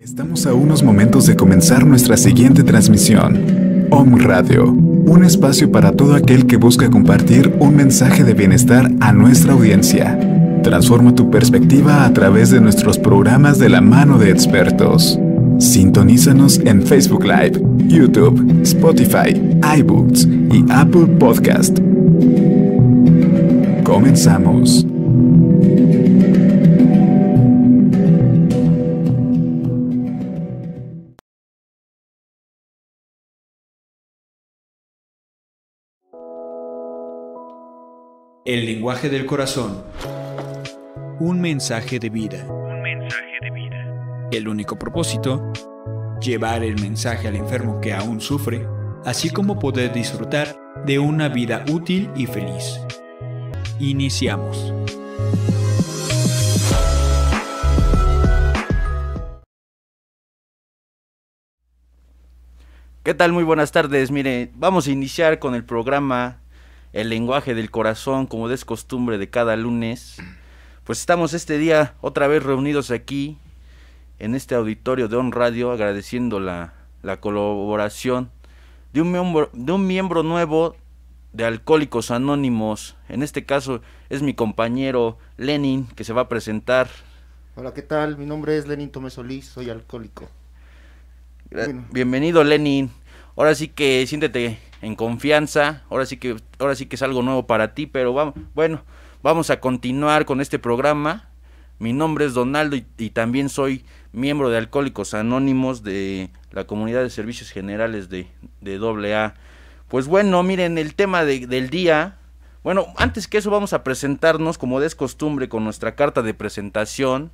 Estamos a unos momentos de comenzar nuestra siguiente transmisión, Om Radio, un espacio para todo aquel que busca compartir un mensaje de bienestar a nuestra audiencia. Transforma tu perspectiva a través de nuestros programas de la mano de expertos. Sintonízanos en Facebook Live, YouTube, Spotify, iBooks y Apple Podcast. Comenzamos. El lenguaje del corazón. Un mensaje de vida. Un mensaje de vida. El único propósito, llevar el mensaje al enfermo que aún sufre, así como poder disfrutar de una vida útil y feliz. Iniciamos. ¿Qué tal? Muy buenas tardes. Mire, vamos a iniciar con el programa el lenguaje del corazón, como es costumbre de cada lunes. Pues estamos este día otra vez reunidos aquí, en este auditorio de On Radio, agradeciendo la, la colaboración de un, miembro, de un miembro nuevo de Alcohólicos Anónimos. En este caso es mi compañero Lenin, que se va a presentar. Hola, ¿qué tal? Mi nombre es Lenin Tomé soy alcohólico. Bienvenido, Lenin. Ahora sí que siéntete en confianza. Ahora sí que, ahora sí que es algo nuevo para ti, pero vamos, bueno, vamos a continuar con este programa. Mi nombre es Donaldo y, también soy miembro de Alcohólicos Anónimos de la Comunidad de Servicios Generales de, AA. Pues bueno, miren, el tema del día. Bueno, antes que eso vamos a presentarnos como es costumbre con nuestra carta de presentación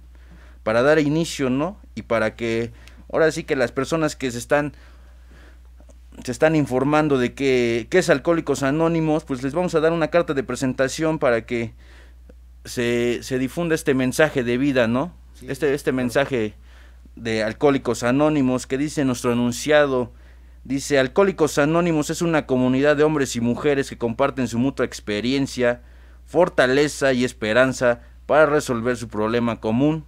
para dar inicio, ¿no? Y para que ahora sí que las personas que se están se están informando de que, es Alcohólicos Anónimos, pues les vamos a dar una carta de presentación para que se, difunda este mensaje de vida, ¿no? este, este mensaje de Alcohólicos Anónimos que dice nuestro enunciado. Dice, Alcohólicos Anónimos es una comunidad de hombres y mujeres que comparten su mutua experiencia, fortaleza y esperanza para resolver su problema común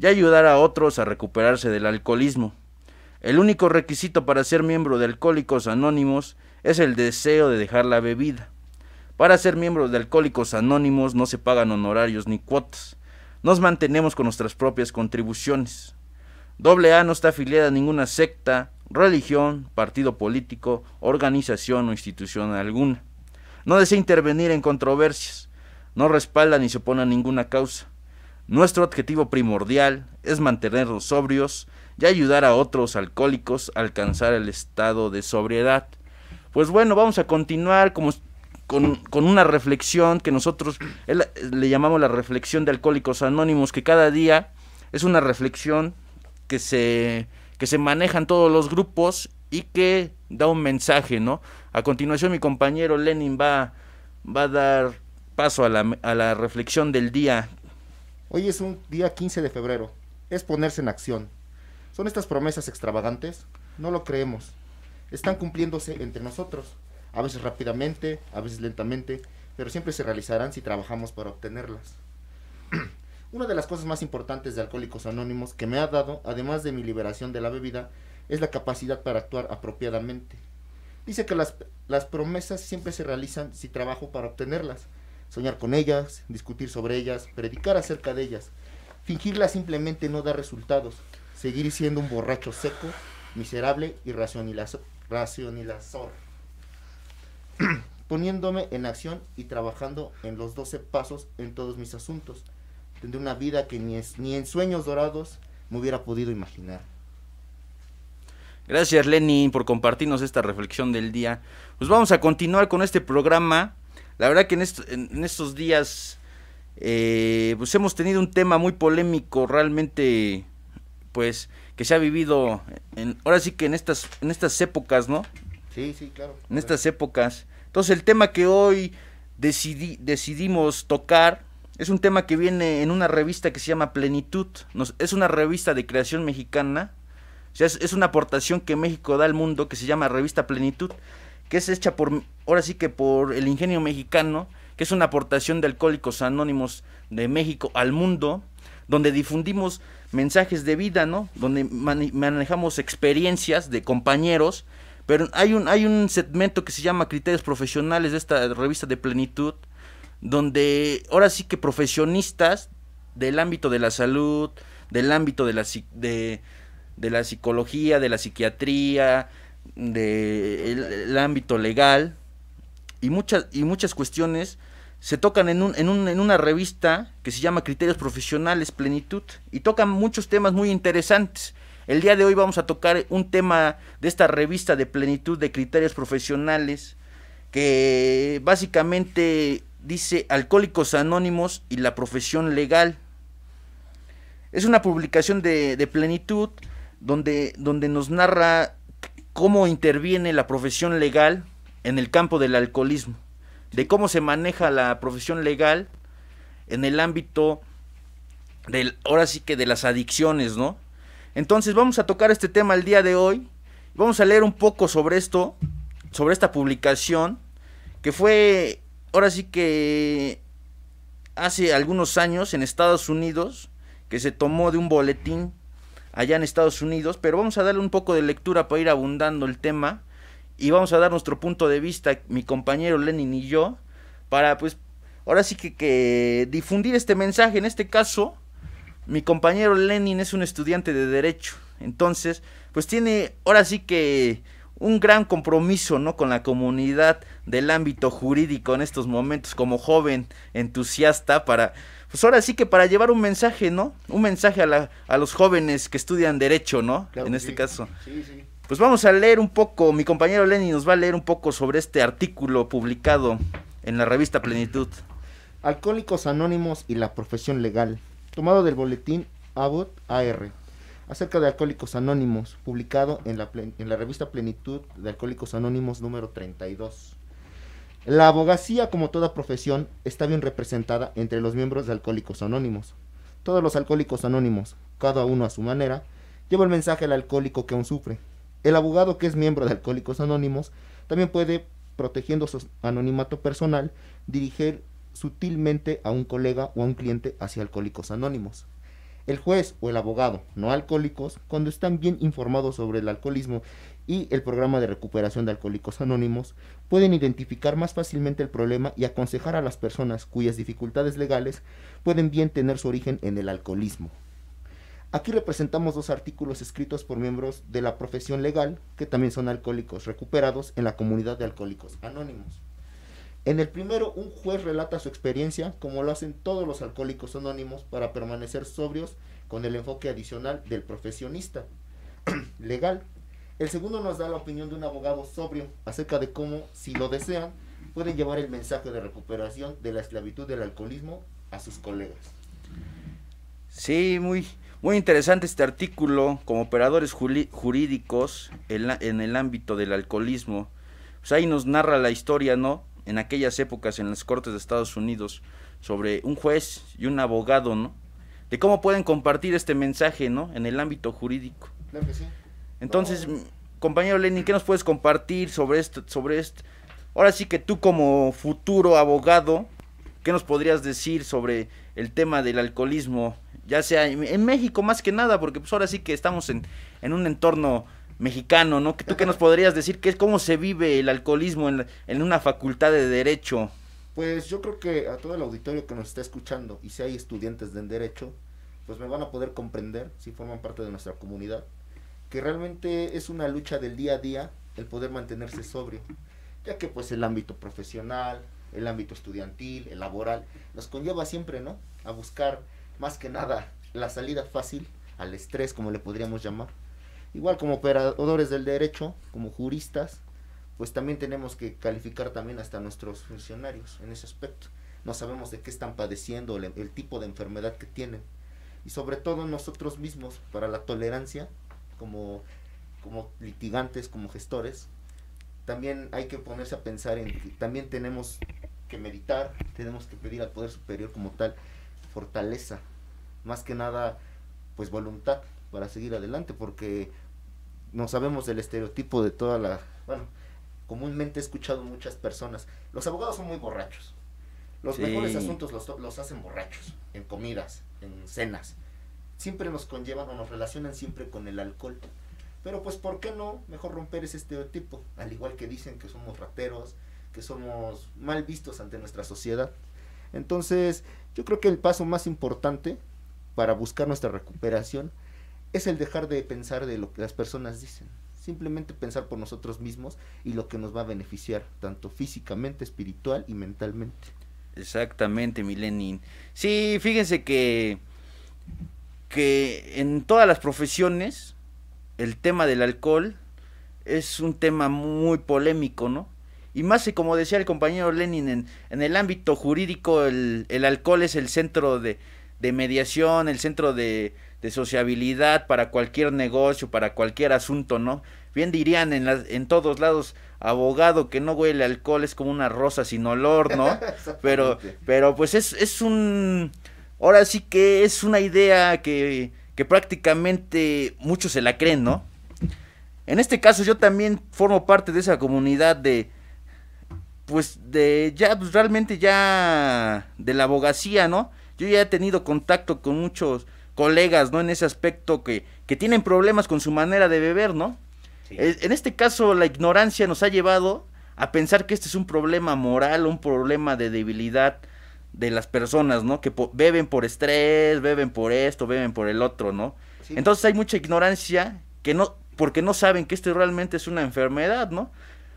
y ayudar a otros a recuperarse del alcoholismo. El único requisito para ser miembro de Alcohólicos Anónimos es el deseo de dejar la bebida. Para ser miembro de Alcohólicos Anónimos no se pagan honorarios ni cuotas. Nos mantenemos con nuestras propias contribuciones. Doble A no está afiliada a ninguna secta, religión, partido político, organización o institución alguna. No desea intervenir en controversias. No respalda ni se opone a ninguna causa. Nuestro objetivo primordial es mantenernos sobrios y ayudar a otros alcohólicos a alcanzar el estado de sobriedad. Pues bueno, vamos a continuar como con, una reflexión que nosotros le llamamos la reflexión de Alcohólicos Anónimos, que cada día es una reflexión que se, que se manejan todos los grupos y que da un mensaje, ¿no? A continuación mi compañero Lenin va, va a dar paso a la, a la reflexión del día. Hoy es un día 15 de febrero, es ponerse en acción. Son estas promesas extravagantes, no lo creemos. Están cumpliéndose entre nosotros, a veces rápidamente, a veces lentamente, pero siempre se realizarán si trabajamos para obtenerlas. Una de las cosas más importantes de Alcohólicos Anónimos que me ha dado, además de mi liberación de la bebida, es la capacidad para actuar apropiadamente. Dice que las, las promesas siempre se realizan si trabajo para obtenerlas, soñar con ellas, discutir sobre ellas, predicar acerca de ellas. Fingirlas simplemente no da resultados seguir siendo un borracho seco, miserable y racionalizador. Poniéndome en acción y trabajando en los doce pasos en todos mis asuntos. Tendré una vida que ni, en sueños dorados me hubiera podido imaginar. Gracias Lenin por compartirnos esta reflexión del día. Pues vamos a continuar con este programa. La verdad que en, estos días eh, pues hemos tenido un tema muy polémico, realmente pues que se ha vivido en, ahora sí que en estas en estas épocas, ¿no? Sí, sí, claro. En estas épocas. Entonces el tema que hoy decidí, decidimos tocar es un tema que viene en una revista que se llama Plenitud. es una revista de creación mexicana. es, es, una aportación que México da al mundo que se llama Revista Plenitud, que es hecha por, ahora sí que por el ingenio mexicano, que es una aportación de Alcohólicos Anónimos de México al mundo donde difundimos mensajes de vida, ¿no? Donde manejamos experiencias de compañeros, pero hay un, hay un segmento que se llama Criterios Profesionales de esta revista de plenitud, donde ahora sí que profesionistas del ámbito de la salud, del ámbito de la, de, la psicología, de la psiquiatría, del ámbito legal y muchas, y muchas cuestiones se tocan en, un, en, una revista que se llama Criterios Profesionales Plenitud y tocan muchos temas muy interesantes. El día de hoy vamos a tocar un tema de esta revista de plenitud de criterios profesionales que básicamente dice Alcohólicos Anónimos y la profesión legal. Es una publicación de, plenitud donde, donde nos narra cómo interviene la profesión legal en el campo del alcoholismo de cómo se maneja la profesión legal en el ámbito del, ahora sí que de las adicciones, ¿no? Entonces vamos a tocar este tema el día de hoy. Vamos a leer un poco sobre esto, sobre esta publicación, que fue, ahora sí que hace algunos años en Estados Unidos, que se tomó de un boletín allá en Estados Unidos, pero vamos a darle un poco de lectura para ir abundando el tema y vamos a dar nuestro punto de vista, mi compañero Lenin y yo, para pues ahora sí que, que difundir este mensaje. En este caso, mi compañero Lenin es un estudiante de derecho, entonces pues tiene ahora sí que un gran compromiso ¿no? con la comunidad del ámbito jurídico en estos momentos como joven entusiasta para pues ahora sí que para llevar un mensaje, ¿no? Un mensaje a, la, a los jóvenes que estudian derecho, ¿no? en este caso. Sí, sí. Pues vamos a leer un poco, mi compañero Lenny nos va a leer un poco sobre este artículo publicado en la revista Plenitud. Alcohólicos Anónimos y la profesión legal, tomado del boletín abot AR, acerca de Alcohólicos Anónimos, publicado en la, en la revista Plenitud de Alcohólicos Anónimos número 32. La abogacía, como toda profesión, está bien representada entre los miembros de Alcohólicos Anónimos. Todos los alcohólicos anónimos, cada uno a su manera, lleva el mensaje al alcohólico que aún sufre, el abogado que es miembro de Alcohólicos Anónimos también puede, protegiendo su anonimato personal, dirigir sutilmente a un colega o a un cliente hacia Alcohólicos Anónimos. El juez o el abogado no alcohólicos, cuando están bien informados sobre el alcoholismo y el programa de recuperación de alcohólicos anónimos, pueden identificar más fácilmente el problema y aconsejar a las personas cuyas dificultades legales pueden bien tener su origen en el alcoholismo. Aquí representamos dos artículos escritos por miembros de la profesión legal, que también son alcohólicos recuperados en la comunidad de alcohólicos anónimos. En el primero, un juez relata su experiencia, como lo hacen todos los alcohólicos anónimos, para permanecer sobrios con el enfoque adicional del profesionista legal. El segundo nos da la opinión de un abogado sobrio acerca de cómo, si lo desean, pueden llevar el mensaje de recuperación de la esclavitud del alcoholismo a sus colegas. Sí, muy, muy interesante este artículo, como operadores jurídicos en, el ámbito del alcoholismo. Pues ahí nos narra la historia, ¿no? En aquellas épocas en las cortes de Estados Unidos, sobre un juez y un abogado, ¿no? De cómo pueden compartir este mensaje, ¿no? En el ámbito jurídico. Entonces, compañero Lenin, ¿qué nos puedes compartir sobre esto? Sobre esto? Ahora sí que tú como futuro abogado, ¿qué nos podrías decir sobre el tema del alcoholismo ya sea en, México más que nada, porque pues ahora sí que estamos en, un entorno mexicano, ¿no? ¿Tú qué nos podrías decir? ¿Qué, ¿Cómo se vive el alcoholismo en, una facultad de derecho? Pues yo creo que a todo el auditorio que nos está escuchando, y si hay estudiantes de derecho, pues me van a poder comprender, si forman parte de nuestra comunidad, que realmente es una lucha del día a día el poder mantenerse sobrio, ya que pues el ámbito profesional, el ámbito estudiantil, el laboral, nos conlleva siempre, ¿no? A buscar más que nada la salida fácil al estrés, como le podríamos llamar. Igual como operadores del derecho, como juristas, pues también tenemos que calificar también hasta nuestros funcionarios en ese aspecto. No sabemos de qué están padeciendo, el, tipo de enfermedad que tienen. Y sobre todo nosotros mismos, para la tolerancia, como, como litigantes, como gestores, también hay que ponerse a pensar en que también tenemos que meditar, tenemos que pedir al Poder Superior como tal fortaleza, más que nada, pues voluntad para seguir adelante, porque no sabemos el estereotipo de toda la... Bueno, comúnmente he escuchado muchas personas, los abogados son muy borrachos, los mejores asuntos los, los hacen borrachos, en comidas, en cenas, siempre nos conllevan o nos relacionan siempre con el alcohol. Pero pues, ¿por qué no? Mejor romper ese estereotipo, al igual que dicen que somos raperos que somos mal vistos ante nuestra sociedad. Entonces, yo creo que el paso más importante para buscar nuestra recuperación es el dejar de pensar de lo que las personas dicen. Simplemente pensar por nosotros mismos y lo que nos va a beneficiar, tanto físicamente, espiritual y mentalmente. Exactamente, Milenin. Sí, fíjense que, que en todas las profesiones el tema del alcohol es un tema muy polémico, ¿no? Y más, eh, como decía el compañero Lenin, en, el ámbito jurídico el, alcohol es el centro de, mediación, el centro de, sociabilidad para cualquier negocio, para cualquier asunto, ¿no? Bien dirían en, en todos lados, abogado que no huele alcohol es como una rosa sin olor, ¿no? pero, pero pues es, un... Ahora sí que es una idea que, que prácticamente muchos se la creen, ¿no? En este caso yo también formo parte de esa comunidad de, pues de ya, pues realmente ya de la abogacía, ¿no? Yo ya he tenido contacto con muchos colegas, ¿no? En ese aspecto que, que tienen problemas con su manera de beber, ¿no? Eh, en este caso, la ignorancia nos ha llevado a pensar que este es un problema moral, un problema de debilidad de las personas, ¿no? Que beben por estrés, beben por esto, beben por el otro, ¿no? Entonces hay mucha ignorancia que no, porque no saben que esto realmente es una enfermedad, ¿no?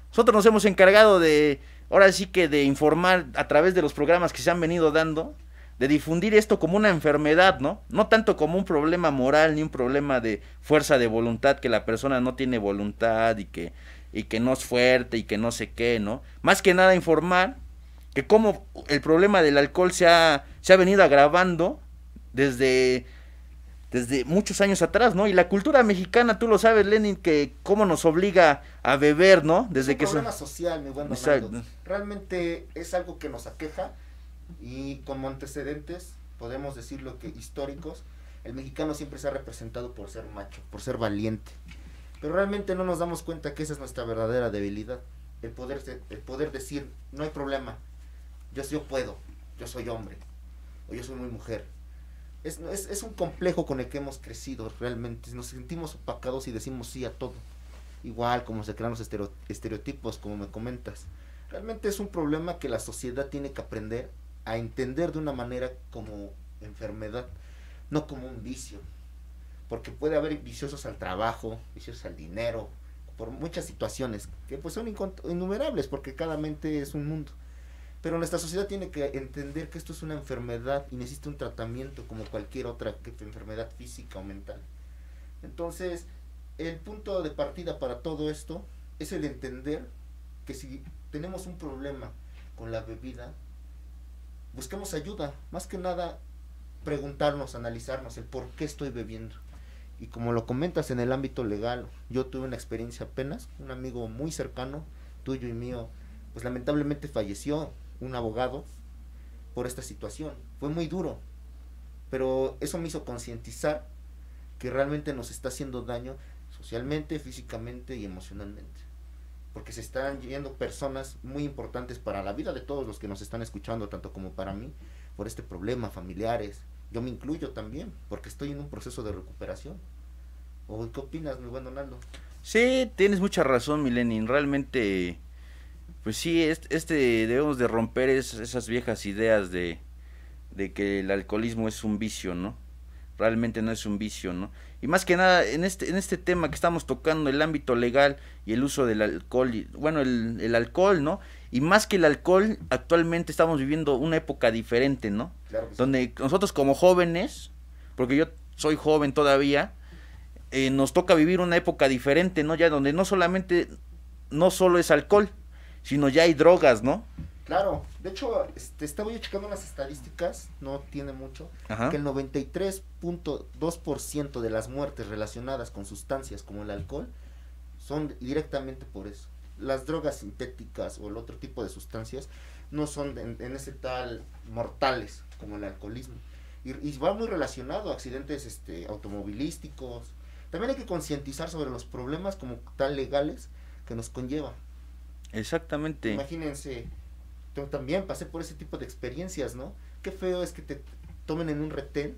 Nosotros nos hemos encargado de, ahora sí que de informar a través de los programas que se han venido dando, de difundir esto como una enfermedad, ¿no? No tanto como un problema moral ni un problema de fuerza de voluntad, que la persona no tiene voluntad y que, y que no es fuerte y que no sé qué, ¿no? Más que nada informar que cómo el problema del alcohol se ha, se ha venido agravando desde desde muchos años atrás, ¿no? Y la cultura mexicana, tú lo sabes, Lenin, que cómo nos obliga a beber, ¿no? Desde un que problema social, mi buen Exacto. Realmente es algo que nos aqueja y como antecedentes podemos decir lo que históricos, el mexicano siempre se ha representado por ser macho, por ser valiente. Pero realmente no nos damos cuenta que esa es nuestra verdadera debilidad, el poder el poder decir, no hay problema. Yo yo puedo, yo soy hombre o yo soy muy mujer es, es, es, un complejo con el que hemos crecido realmente. Nos sentimos opacados y decimos sí a todo. Igual como se crean los estereotipos, como me comentas. Realmente es un problema que la sociedad tiene que aprender a entender de una manera como enfermedad, no como un vicio. Porque puede haber viciosos al trabajo, viciosos al dinero, por muchas situaciones que pues son innumerables porque cada mente es un mundo. Pero nuestra sociedad tiene que entender que esto es una enfermedad y necesita un tratamiento como cualquier otra enfermedad física o mental. Entonces, el punto de partida para todo esto es el entender que si tenemos un problema con la bebida, busquemos ayuda. Más que nada, preguntarnos, analizarnos el por qué estoy bebiendo. Y como lo comentas en el ámbito legal, yo tuve una experiencia apenas, un amigo muy cercano, tuyo y mío, pues lamentablemente falleció un abogado por esta situación. Fue muy duro, pero eso me hizo concientizar que realmente nos está haciendo daño socialmente, físicamente y emocionalmente. Porque se están yendo personas muy importantes para la vida de todos los que nos están escuchando, tanto como para mí, por este problema, familiares. Yo me incluyo también, porque estoy en un proceso de recuperación. ¿O qué opinas, mi buen Donaldo? Sí, tienes mucha razón, Milenin. Realmente pues sí, este, debemos de romper esas viejas ideas de, que el alcoholismo es un vicio, ¿no? Realmente no es un vicio, ¿no? Y más que nada, en este, en este tema que estamos tocando, el ámbito legal y el uso del alcohol, bueno, el, alcohol, ¿no? Y más que el alcohol, actualmente estamos viviendo una época diferente, ¿no? Donde nosotros como jóvenes, porque yo soy joven todavía, eh, nos toca vivir una época diferente, ¿no? Ya donde no solamente, no solo es alcohol, sino ya hay drogas, ¿no? Claro, de hecho, este, estaba yo checando las estadísticas, no tiene mucho, que el 93.2% de las muertes relacionadas con sustancias como el alcohol son directamente por eso. Las drogas sintéticas o el otro tipo de sustancias no son en, ese tal mortales como el alcoholismo. Y, va muy relacionado a accidentes este, automovilísticos. También hay que concientizar sobre los problemas como tal legales que nos conlleva Exactamente. Imagínense, yo también pasé por ese tipo de experiencias, ¿no? Qué feo es que te tomen en un retén,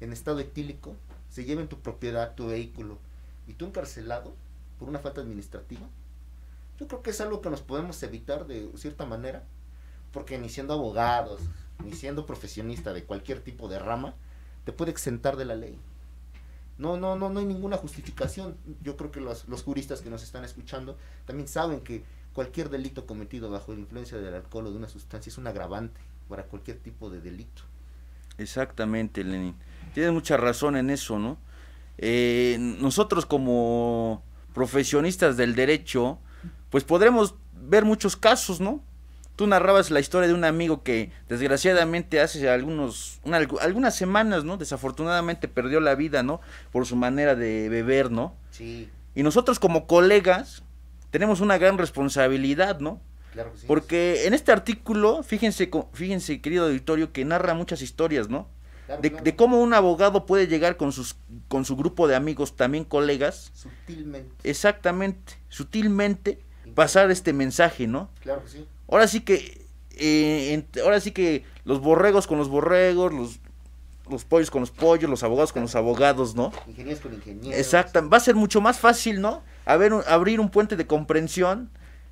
en estado etílico, se lleven tu propiedad, tu vehículo, y tú encarcelado por una falta administrativa. Yo creo que es algo que nos podemos evitar de cierta manera, porque ni siendo abogados, ni siendo profesionista de cualquier tipo de rama, te puede exentar de la ley. No, no, no, no hay ninguna justificación. Yo creo que los juristas que nos están escuchando también saben que cualquier delito cometido bajo la influencia del alcohol o de una sustancia es un agravante para cualquier tipo de delito. Exactamente, Lenin. Tienes mucha razón en eso, ¿no? Eh, nosotros como profesionistas del derecho, pues podremos ver muchos casos, ¿no? Tú narrabas la historia de un amigo que desgraciadamente hace algunos, algunas semanas, ¿no? Desafortunadamente perdió la vida, ¿no? Por su manera de beber, ¿no? Sí. Y nosotros como colegas tenemos una gran responsabilidad, ¿no? Claro que sí. Porque en este artículo, fíjense, fíjense, querido auditorio, que narra muchas historias, ¿no? de, cómo un abogado puede llegar con sus con su grupo de amigos, también colegas. Sutilmente. Exactamente, sutilmente pasar este mensaje, ¿no? Claro que sí. Ahora sí que eh, ahora sí que los borregos con los borregos, los los pollos con los pollos, los abogados con los abogados, ¿no? Ingenieros con ingenieros. Exacto. va a ser mucho más fácil, ¿no? a abrir un puente de comprensión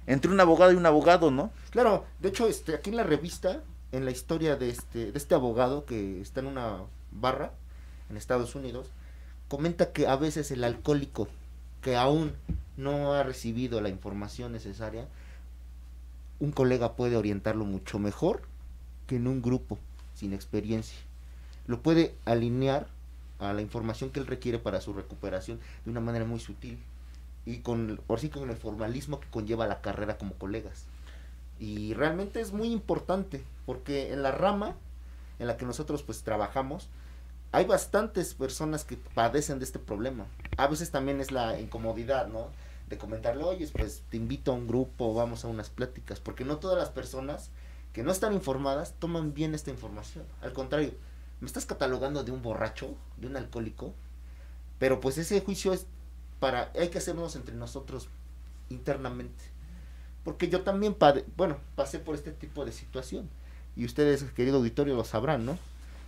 entre un abogado y un abogado, ¿no? Claro, de hecho, este, aquí en la revista, en la historia de este, de este abogado que está en una barra en Estados Unidos, comenta que a veces el alcohólico que aún no ha recibido la información necesaria, un colega puede orientarlo mucho mejor que en un grupo sin experiencia. Lo puede alinear a la información que él requiere para su recuperación de una manera muy sutil y con, sí, con el formalismo que conlleva la carrera como colegas. Y realmente es muy importante, porque en la rama en la que nosotros pues trabajamos, hay bastantes personas que padecen de este problema. A veces también es la incomodidad, ¿no? De comentarle, oye, pues te invito a un grupo, vamos a unas pláticas, porque no todas las personas que no están informadas toman bien esta información. Al contrario, me estás catalogando de un borracho, de un alcohólico, pero pues ese juicio es hay que hacernos entre nosotros internamente. Porque yo también, bueno, pasé por este tipo de situación. Y ustedes, querido auditorio, lo sabrán, ¿no?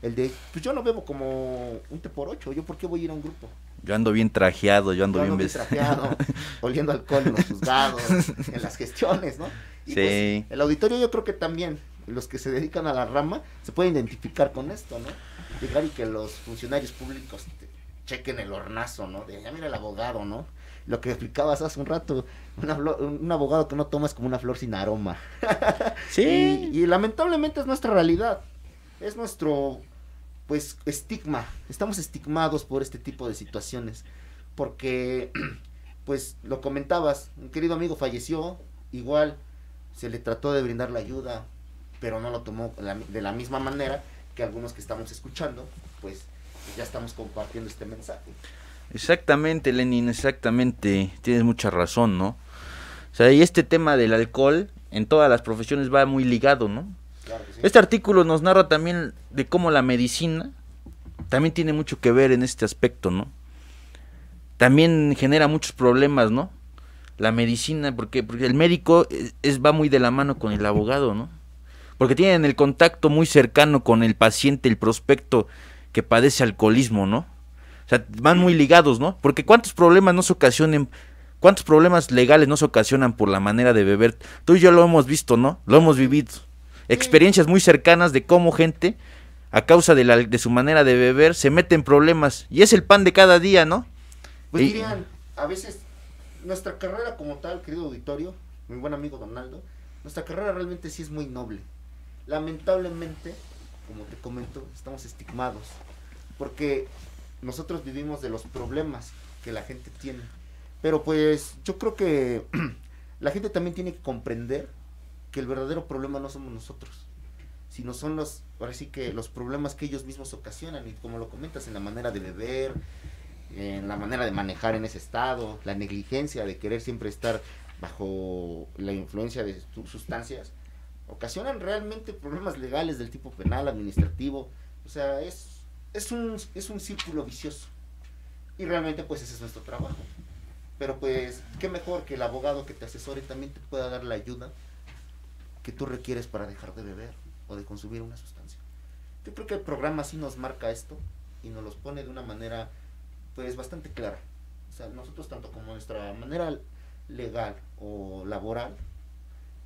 El de, pues yo no bebo como un té por ocho, ¿yo por qué voy a ir a un grupo? Yo ando bien trajeado, yo ando, yo ando bien, bien trajeado, oliendo alcohol en los juzgados, en las gestiones, ¿no? Y Pues, el auditorio yo creo que también, los que se dedican a la rama, se pueden identificar con esto, ¿no? Llegar y que los funcionarios públicos chequen el hornazo, ¿no? De, ya ah, mira el abogado, ¿no? Lo que explicabas hace un rato, un abogado que no tomas como una flor sin aroma. Sí. y, lamentablemente es nuestra realidad, es nuestro, pues, estigma. Estamos estigmados por este tipo de situaciones, porque, pues, lo comentabas, un querido amigo falleció, igual se le trató de brindar la ayuda, pero no lo tomó de la misma manera que algunos que estamos escuchando, pues ya estamos compartiendo este mensaje. Exactamente, Lenin, exactamente. Tienes mucha razón, ¿no? O sea, y este tema del alcohol en todas las profesiones va muy ligado, ¿no? Este artículo nos narra también de cómo la medicina también tiene mucho que ver en este aspecto, ¿no? También genera muchos problemas, ¿no? La medicina, porque, porque el médico va muy de la mano con el abogado, ¿no? Porque tienen el contacto muy cercano con el paciente, el prospecto, que padece alcoholismo, ¿no? O sea, van muy ligados, ¿no? Porque cuántos problemas se ocasionen, cuántos problemas legales se ocasionan por la manera de beber. Tú y yo lo hemos visto, ¿no? Lo hemos vivido. Experiencias muy cercanas de cómo gente, a causa de, la, de su manera de beber, se mete en problemas. Y es el pan de cada día, ¿no? Pues dirían, a veces nuestra carrera como tal, querido auditorio, mi buen amigo Donaldo, nuestra carrera realmente sí es muy noble. Lamentablemente, como te comento, estamos estigmados. Porque nosotros vivimos de los problemas que la gente tiene. Pero pues yo creo que la gente también tiene que comprender que el verdadero problema no somos nosotros, sino son los, ahora sí que los problemas que ellos mismos ocasionan, y como lo comentas, en la manera de beber, en la manera de manejar en ese estado, la negligencia de querer siempre estar bajo la influencia de sustancias, ocasionan realmente problemas legales del tipo penal, administrativo, o sea, es, es, un, un círculo vicioso. Y realmente pues ese es nuestro trabajo. Pero pues, qué mejor que el abogado que te asesore también te pueda dar la ayuda que tú requieres para dejar de beber o de consumir una sustancia. Yo creo que el programa sí nos marca esto y nos los pone de una manera pues bastante clara. O sea, nosotros tanto como nuestra manera legal o laboral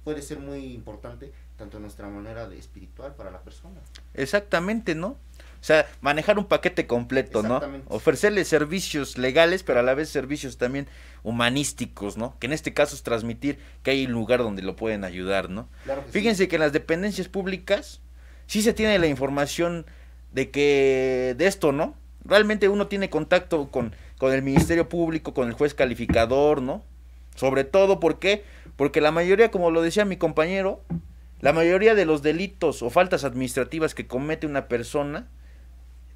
puede ser muy importante tanto en nuestra manera de espiritual para la persona. Exactamente, ¿no? O sea, manejar un paquete completo, ¿no? Ofrecerle servicios legales, pero a la vez servicios también humanísticos, ¿no? Que en este caso es transmitir que hay un lugar donde lo pueden ayudar, ¿no? Fíjense que en las dependencias públicas sí se tiene la información de que de esto, ¿no? Realmente uno tiene contacto con, con el Ministerio Público, con el juez calificador, ¿no? Sobre todo porque porque la mayoría, como lo decía mi compañero, la mayoría de los delitos o faltas administrativas que comete una persona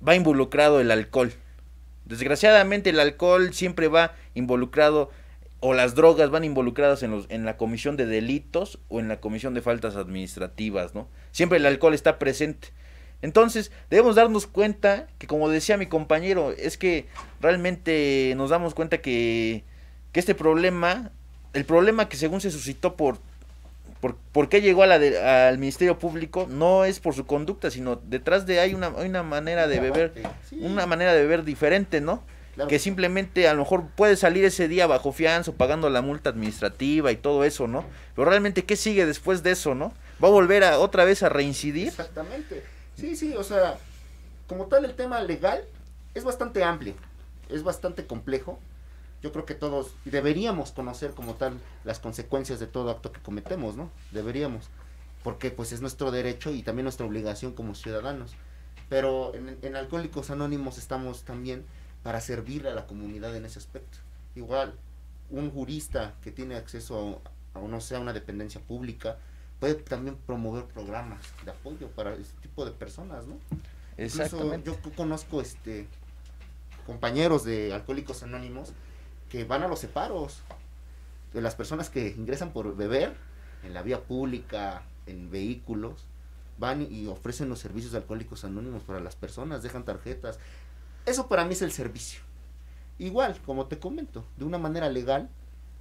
va involucrado el alcohol. Desgraciadamente el alcohol siempre va involucrado o las drogas van involucradas en, la comisión de delitos o en la comisión de faltas administrativas, ¿no? Siempre el alcohol está presente. Entonces, debemos darnos cuenta que, como decía mi compañero, es que realmente nos damos cuenta que, que este problema el problema que según se suscitó por, por, qué llegó al Ministerio Público no es por su conducta, sino detrás de hay una, hay una manera de beber, una manera de beber diferente, ¿no? Que simplemente a lo mejor puede salir ese día bajo fianza pagando la multa administrativa y todo eso, ¿no? Pero realmente, ¿qué sigue después de eso, no? ¿Va a volver a, otra vez a reincidir? Exactamente. Sí, sí, o sea, como tal el tema legal es bastante amplio, es bastante complejo yo creo que todos deberíamos conocer como tal las consecuencias de todo acto que cometemos, ¿no? Deberíamos, porque pues es nuestro derecho y también nuestra obligación como ciudadanos. Pero en, Alcohólicos Anónimos estamos también para servir a la comunidad en ese aspecto. Igual, un jurista que tiene acceso a, no sea una dependencia pública puede también promover programas de apoyo para este tipo de personas, ¿no? Exactamente. yo conozco este compañeros de Alcohólicos Anónimos que van a los separos, de las personas que ingresan por beber en la vía pública, en vehículos, van y ofrecen los servicios alcohólicos anónimos para las personas, dejan tarjetas. Eso para mí es el servicio. Igual, como te comento, de una manera legal,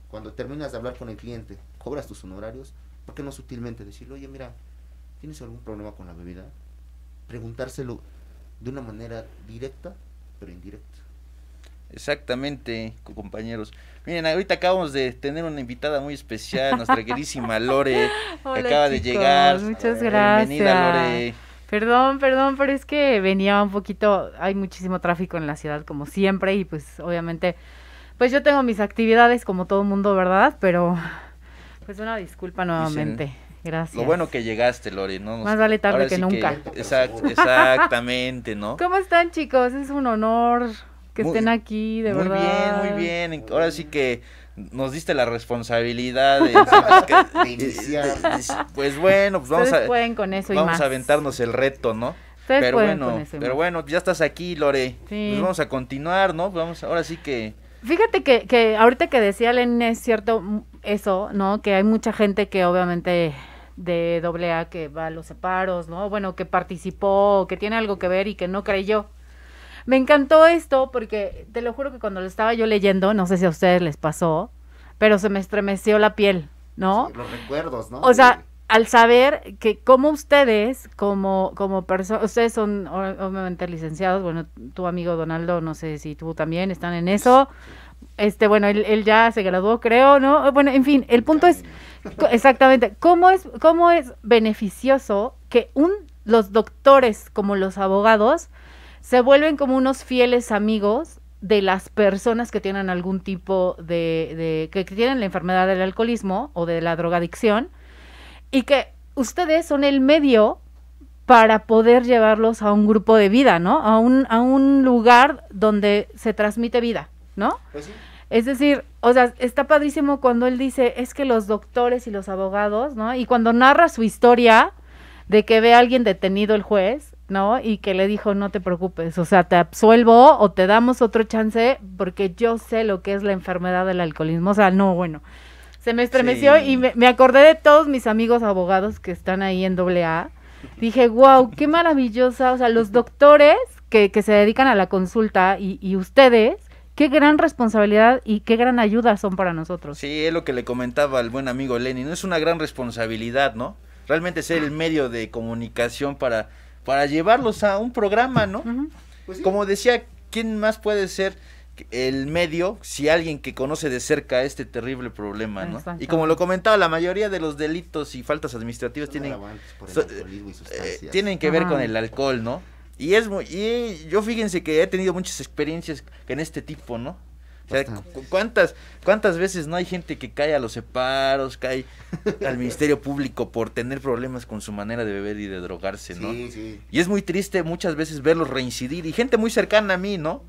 cuando terminas de hablar con el cliente, cobras tus honorarios, ¿por qué no sutilmente decirle, oye, mira, ¿tienes algún problema con la bebida? Preguntárselo de una manera directa, pero indirecta. Exactamente, compañeros. Miren, ahorita acabamos de tener una invitada muy especial, nuestra queridísima Lore, acaba de llegar. Muchas gracias. Bienvenida, Lore. Perdón, perdón, pero es que venía un poquito, hay muchísimo tráfico en la ciudad como siempre y pues obviamente, pues yo tengo mis actividades como todo mundo, ¿verdad? Pero pues una disculpa nuevamente. Gracias. Lo bueno que llegaste, Lore, ¿no? Más vale tarde que nunca. exactamente, ¿no? ¿Cómo están, chicos? Es un honor que estén aquí, de verdad. Muy bien, muy bien. Ahora sí que nos diste la responsabilidad de, Pues bueno, pues vamos a con eso vamos a aventarnos el reto, ¿no? pero bueno, pero bueno, ya estás aquí, Lore. Sí. Pues vamos a continuar, ¿no? Vamos, ahora sí que Fíjate que, que ahorita que decía Len es cierto eso, ¿no? Que hay mucha gente que obviamente de doble A que va a los separos, ¿no? Bueno, que participó, que tiene algo que ver y que no creyó. Me encantó esto porque te lo juro que cuando lo estaba yo leyendo, no sé si a ustedes les pasó, pero se me estremeció la piel, ¿no? los recuerdos, ¿no? O sea, al saber que como ustedes, como, como personas, ustedes son obviamente licenciados, bueno, tu amigo Donaldo, no sé si tú también están en eso. Este, bueno, él, él ya se graduó, creo, ¿no? Bueno, en fin, el punto es, exactamente, ¿cómo es, cómo es beneficioso que un, los doctores como los abogados se vuelven como unos fieles amigos de las personas que tienen algún tipo de, que, tienen la enfermedad del alcoholismo o de la drogadicción y que ustedes son el medio para poder llevarlos a un grupo de vida, ¿no? A un, a un lugar donde se transmite vida, ¿no? Pues es decir, o sea, está padrísimo cuando él dice, es que los doctores y los abogados, ¿no? Y cuando narra su historia de que ve a alguien detenido el juez, ¿no? Y que le dijo, no te preocupes, o sea, te absuelvo o te damos otro chance porque yo sé lo que es la enfermedad del alcoholismo. O sea, no, bueno, se me estremeció y me, acordé de todos mis amigos abogados que están ahí en AA. Dije, wow, qué maravillosa, o sea, los doctores que, que se dedican a la consulta y, y ustedes qué gran responsabilidad y qué gran ayuda son para nosotros. Sí, es lo que le comentaba el buen amigo Lenin. no es una gran responsabilidad, ¿no? Realmente ser el medio de comunicación para para llevarlos a un programa, ¿no? Pues como decía, ¿quién más puede ser el medio si alguien que conoce de cerca este terrible problema, ¿no? Y como lo comentaba, la mayoría de los delitos y faltas administrativas tienen, eh, eh, tienen que ver con el alcohol, ¿no? Y es muy, y yo fíjense que he tenido muchas experiencias en este tipo, ¿no? ¿cuántas, ¿cuántas veces no hay gente que cae a los separos, cae al Ministerio Público por tener problemas con su manera de beber y de drogarse, ¿no? Y es muy triste muchas veces verlos reincidir y gente muy cercana a mí, ¿no?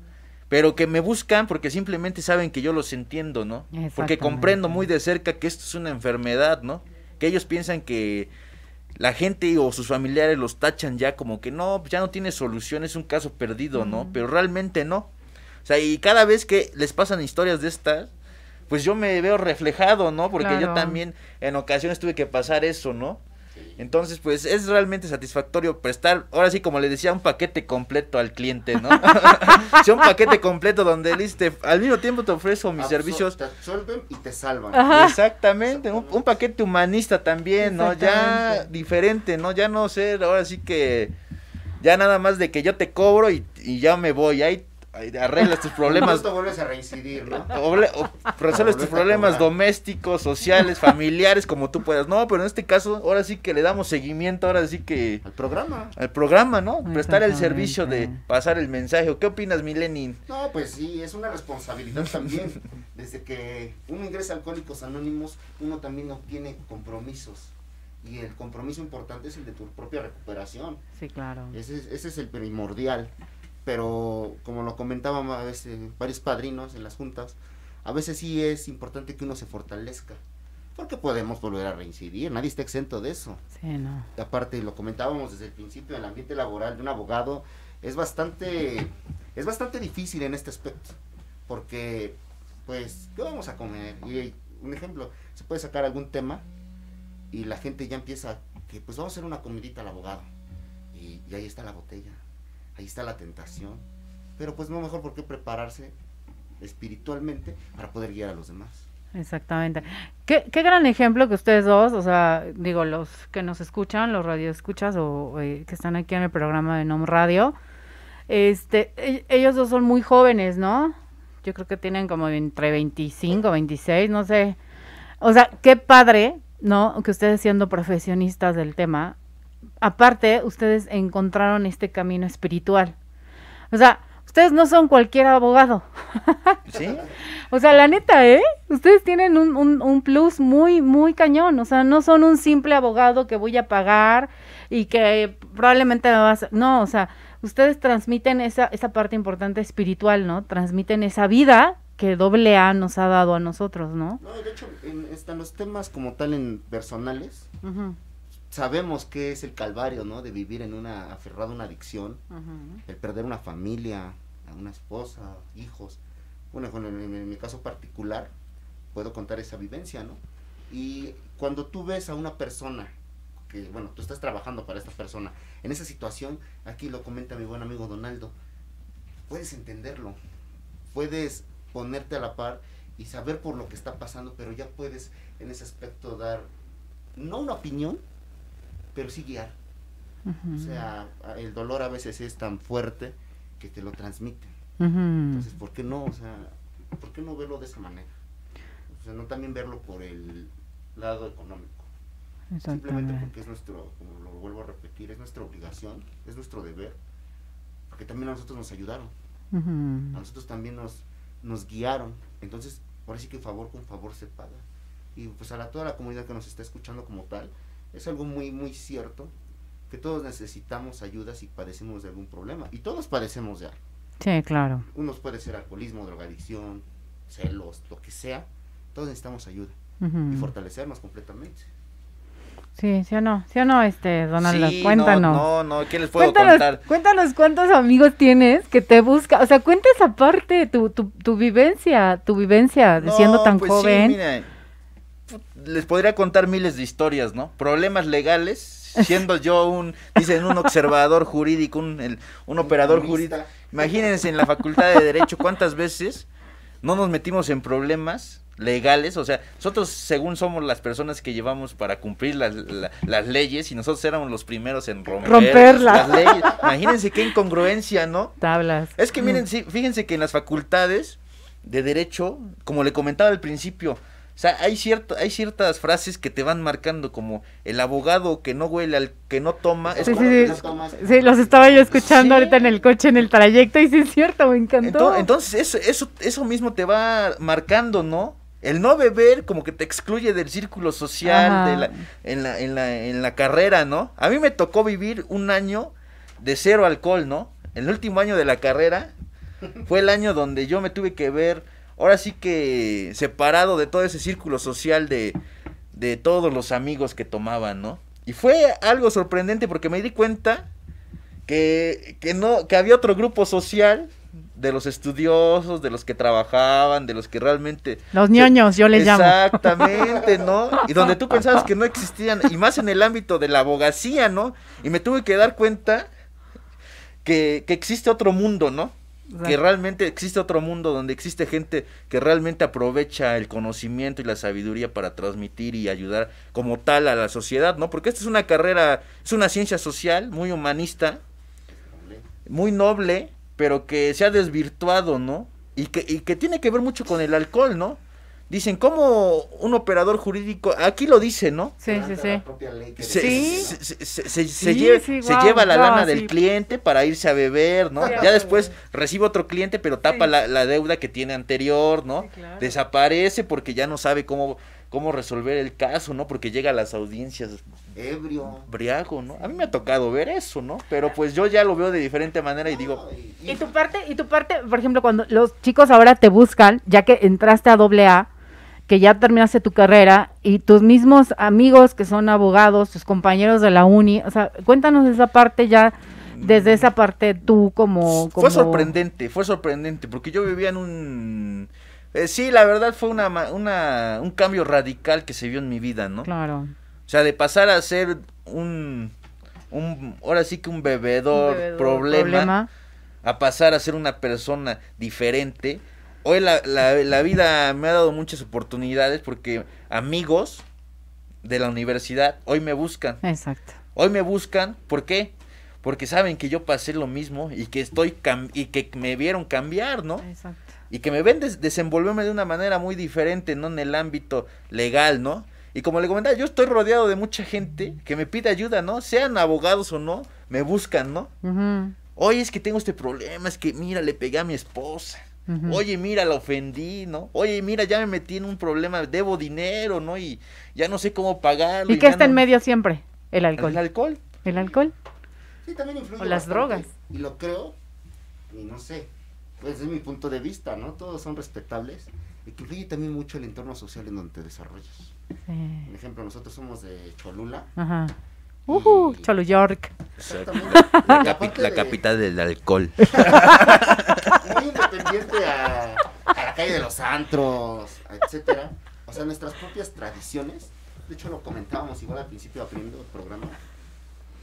Pero que me buscan porque simplemente saben que yo los entiendo, ¿no? Porque comprendo muy de cerca que esto es una enfermedad, ¿no? Que ellos piensan que la gente o sus familiares los tachan ya como que no, ya no tiene solución, es un caso perdido, ¿no? Pero realmente no. O sea, y cada vez que les pasan historias de estas, pues yo me veo reflejado, ¿no? Porque yo también en ocasiones tuve que pasar eso, ¿no? Entonces, pues es realmente satisfactorio prestar, ahora sí, como le decía, un paquete completo al cliente, ¿no? sí, un paquete completo donde liste, al mismo tiempo te ofrezco mis servicios. Te y te salvan. Exactamente, Un, paquete humanista también, ¿no? Ya diferente, ¿no? Ya no ser, ahora sí que, ya nada más de que yo te cobro y ya me voy, ahí arreglas tus problemas. esto vuelves a reincidir, ¿no? tus problemas domésticos, sociales, familiares, como tú puedas. No, pero en este caso, ahora sí que le damos seguimiento, ahora sí que. Al programa. Al programa, ¿no? Prestar el servicio de pasar el mensaje. ¿Qué opinas, Milenin? No, pues sí, es una responsabilidad también. Desde que uno ingresa a Alcohólicos Anónimos, uno también obtiene compromisos y el compromiso importante es el de tu propia recuperación. Sí, claro. ese es el primordial pero como lo comentábamos a veces varios padrinos en las juntas, a veces sí es importante que uno se fortalezca, porque podemos volver a reincidir, nadie está exento de eso. Sí, aparte, lo comentábamos desde el principio, el ambiente laboral de un abogado es bastante, es bastante difícil en este aspecto, porque, pues, ¿qué vamos a comer? Y un ejemplo, se puede sacar algún tema y la gente ya empieza que, pues, vamos a hacer una comidita al abogado, y ahí está la botella ahí está la tentación. Pero pues no mejor porque prepararse espiritualmente para poder guiar a los demás. Exactamente. Qué, qué gran ejemplo que ustedes dos, o sea, digo, los que nos escuchan, los radioescuchas escuchas o eh, que están aquí en el programa de NOM Radio, este, e, ellos dos son muy jóvenes, ¿no? Yo creo que tienen como entre 25, 26, no sé. O sea, qué padre, ¿no? Que ustedes siendo profesionistas del tema, aparte, ustedes encontraron este camino espiritual. O sea, ustedes no son cualquier abogado. ¿Sí? o sea, la neta, ¿eh? Ustedes tienen un, un, plus muy, muy cañón. O sea, no son un simple abogado que voy a pagar y que probablemente me vas... No, o sea, ustedes transmiten esa, esa parte importante espiritual, ¿no? Transmiten esa vida que doble A nos ha dado a nosotros, ¿no? No, de hecho, en, los temas como tal en personales, sabemos qué es el calvario, ¿no? De vivir en una, aferrado a una adicción, el perder una familia, a una esposa, hijos. Bueno, en, en, mi caso particular, puedo contar esa vivencia, ¿no? Y cuando tú ves a una persona, que bueno, tú estás trabajando para esta persona, en esa situación, aquí lo comenta mi buen amigo Donaldo, puedes entenderlo, puedes ponerte a la par y saber por lo que está pasando, pero ya puedes en ese aspecto dar, no una opinión, pero sí guiar. O sea, el dolor a veces es tan fuerte que te lo transmiten. Entonces, ¿por qué no? O sea, ¿por qué no verlo de esa manera? O sea, no también verlo por el lado económico. Simplemente porque es nuestro, como lo vuelvo a repetir, es nuestra obligación, es nuestro deber, porque también a nosotros nos ayudaron, a nosotros también nos, nos guiaron. Entonces, ahora sí que favor con favor se paga. Y pues a toda la comunidad que nos está escuchando como tal, es algo muy, muy cierto, que todos necesitamos ayuda si padecemos de algún problema. Y todos padecemos de algo. Sí, claro. Unos puede ser alcoholismo, drogadicción, celos, lo que sea. Todos necesitamos ayuda y fortalecernos completamente. Sí, sí o no, sí o no, este, Donaldo, cuéntanos. No, no, no, ¿qué les puedo cuéntanos, contar? Cuéntanos cuántos amigos tienes que te buscan, o sea, cuéntanos aparte tu, tu, vivencia, tu vivencia, siendo tan pues joven. Sí, les podría contar miles de historias, ¿no? Problemas legales, siendo yo un, dicen, un observador jurídico, un, operador jurídico. Imagínense en la Facultad de Derecho cuántas veces no nos metimos en problemas legales, o sea, nosotros según somos las personas que llevamos para cumplir las, leyes y nosotros éramos los primeros en romper las leyes. Imagínense qué incongruencia, ¿no? Tablas. Es que miren, mm. fíjense que en las facultades de derecho, como le comentaba al principio, o sea, hay, hay ciertas frases que te van marcando como el abogado que no huele al que no toma. Es sí, como, sí, sí. sí, los estaba yo escuchando ahorita en el coche, en el trayecto, y sí es cierto, me encantó. Entonces, eso, eso, eso mismo te va marcando, ¿no? El no beber como que te excluye del círculo social, de en, la, en, la, en la carrera, ¿no? A mí me tocó vivir un año de cero alcohol, ¿no? El último año de la carrera fue el año donde yo me tuve que ver ahora sí que separado de todo ese círculo social de, de todos los amigos que tomaban, ¿no? Y fue algo sorprendente porque me di cuenta que, no, que había otro grupo social de los estudiosos, de los que trabajaban, de los que realmente... Los ñoños, yo les llamo. Exactamente, ¿no? Y donde tú pensabas que no existían, y más en el ámbito de la abogacía, ¿no? Y me tuve que dar cuenta que, que existe otro mundo, ¿no? que realmente existe otro mundo donde existe gente que realmente aprovecha el conocimiento y la sabiduría para transmitir y ayudar como tal a la sociedad, ¿no? Porque esta es una carrera, es una ciencia social muy humanista, muy noble, pero que se ha desvirtuado, ¿no? Y que, y que tiene que ver mucho con el alcohol, ¿no? Dicen, ¿cómo un operador jurídico? Aquí lo dice, ¿no? Sí, sí, sí. Se lleva la lana del cliente para irse a beber, ¿no? ya después recibe otro cliente, pero tapa la, deuda que tiene anterior, ¿no? Desaparece porque ya no sabe cómo, cómo resolver el caso, ¿no? Porque llega a las audiencias ebrio, briago, ¿no? A mí me ha tocado ver eso, ¿no? Pero pues yo ya lo veo de diferente manera y digo. Y tu parte, y tu parte, por ejemplo, cuando los chicos ahora te buscan, ya que entraste a doble A que ya terminaste tu carrera y tus mismos amigos que son abogados, tus compañeros de la uni, o sea, cuéntanos esa parte ya, desde esa parte tú como... Fue sorprendente, fue sorprendente, porque yo vivía en un... Eh, sí, la verdad fue una, una, un cambio radical que se vio en mi vida, ¿no? Claro. O sea, de pasar a ser un, ahora sí que un bebedor, problema, a pasar a ser una persona diferente, hoy la, la, la, vida me ha dado muchas oportunidades porque amigos de la universidad hoy me buscan. Exacto. Hoy me buscan, ¿por qué? Porque saben que yo pasé lo mismo y que estoy y que me vieron cambiar, ¿no? Exacto. Y que me ven desenvolverme de una manera muy diferente, ¿no? En el ámbito legal, ¿no? Y como le comentaba, yo estoy rodeado de mucha gente que me pide ayuda, ¿no? Sean abogados o no, me buscan, ¿no? Hoy es que tengo este problema, es que mira, le pegué a mi esposa Oye, mira, la ofendí, ¿no? Oye, mira, ya me metí en un problema, debo dinero, ¿no? Y ya no sé cómo pagarlo. ¿Y, qué está en medio siempre? El alcohol. El alcohol. El alcohol. Sí, también influye. O las drogas. Y lo creo, y no sé, pues es mi punto de vista, ¿no? Todos son respetables. Y influye también mucho el entorno social en donde te desarrollas. Por ejemplo, nosotros somos de Cholula. Ajá. Uh, La, capital del alcohol. independiente a, la calle de los antros, etcétera. O sea, nuestras propias tradiciones, de hecho lo comentábamos igual al principio abriendo el programa,